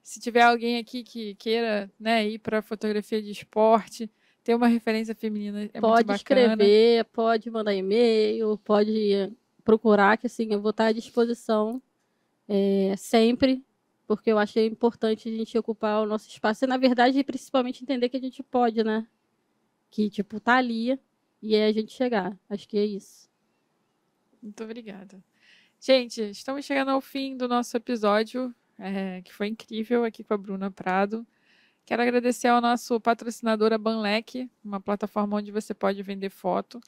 Se tiver alguém aqui que queira né, ir para fotografia de esporte, ter uma referência feminina é pode escrever, pode mandar e-mail, pode procurar, que assim, eu vou estar à disposição é, sempre, porque eu achei é importante a gente ocupar o nosso espaço e, na verdade, principalmente entender que a gente pode, né? Que, tipo, tá ali e é a gente chegar. Acho que é isso. Muito obrigada. Gente, estamos chegando ao fim do nosso episódio, é, que foi incrível aqui com a Bruna Prado. Quero agradecer ao nosso patrocinador, a Banlec, uma plataforma onde você pode vender foto.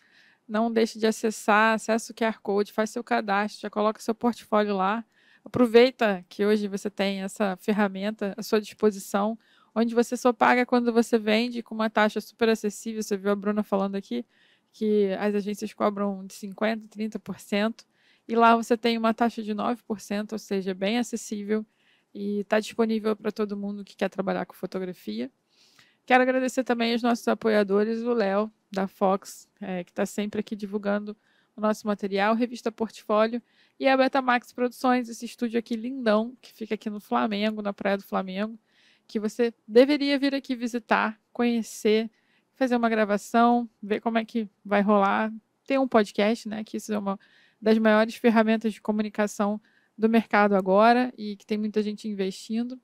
Não deixe de acessar, acessa o QR Code, faz seu cadastro, já coloca seu portfólio lá. Aproveita que hoje você tem essa ferramenta à sua disposição, onde você só paga quando você vende com uma taxa super acessível. Você viu a Bruna falando aqui que as agências cobram de 50%, 30%. E lá você tem uma taxa de 9%, ou seja, bem acessível e está disponível para todo mundo que quer trabalhar com fotografia. Quero agradecer também aos nossos apoiadores, o Léo, da Fox, é, que está sempre aqui divulgando o nosso material, Revista Portfólio, e a Betamax Produções, esse estúdio aqui lindão, que fica aqui no Flamengo, na Praia do Flamengo, que você deveria vir aqui visitar, conhecer, fazer uma gravação, ver como é que vai rolar. Tem um podcast, né? Que isso é uma das maiores ferramentas de comunicação do mercado agora e que tem muita gente investindo.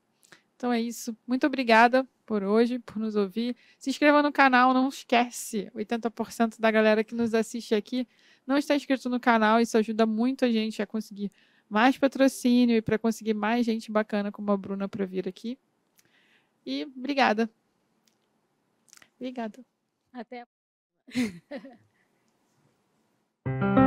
Então é isso. Muito obrigada por hoje, por nos ouvir. Se inscreva no canal, não esquece. 80% da galera que nos assiste aqui não está inscrito no canal, isso ajuda muito a gente a conseguir mais patrocínio e para conseguir mais gente bacana como a Bruna para vir aqui. E obrigada. Obrigada. Até a próxima. [LAUGHS]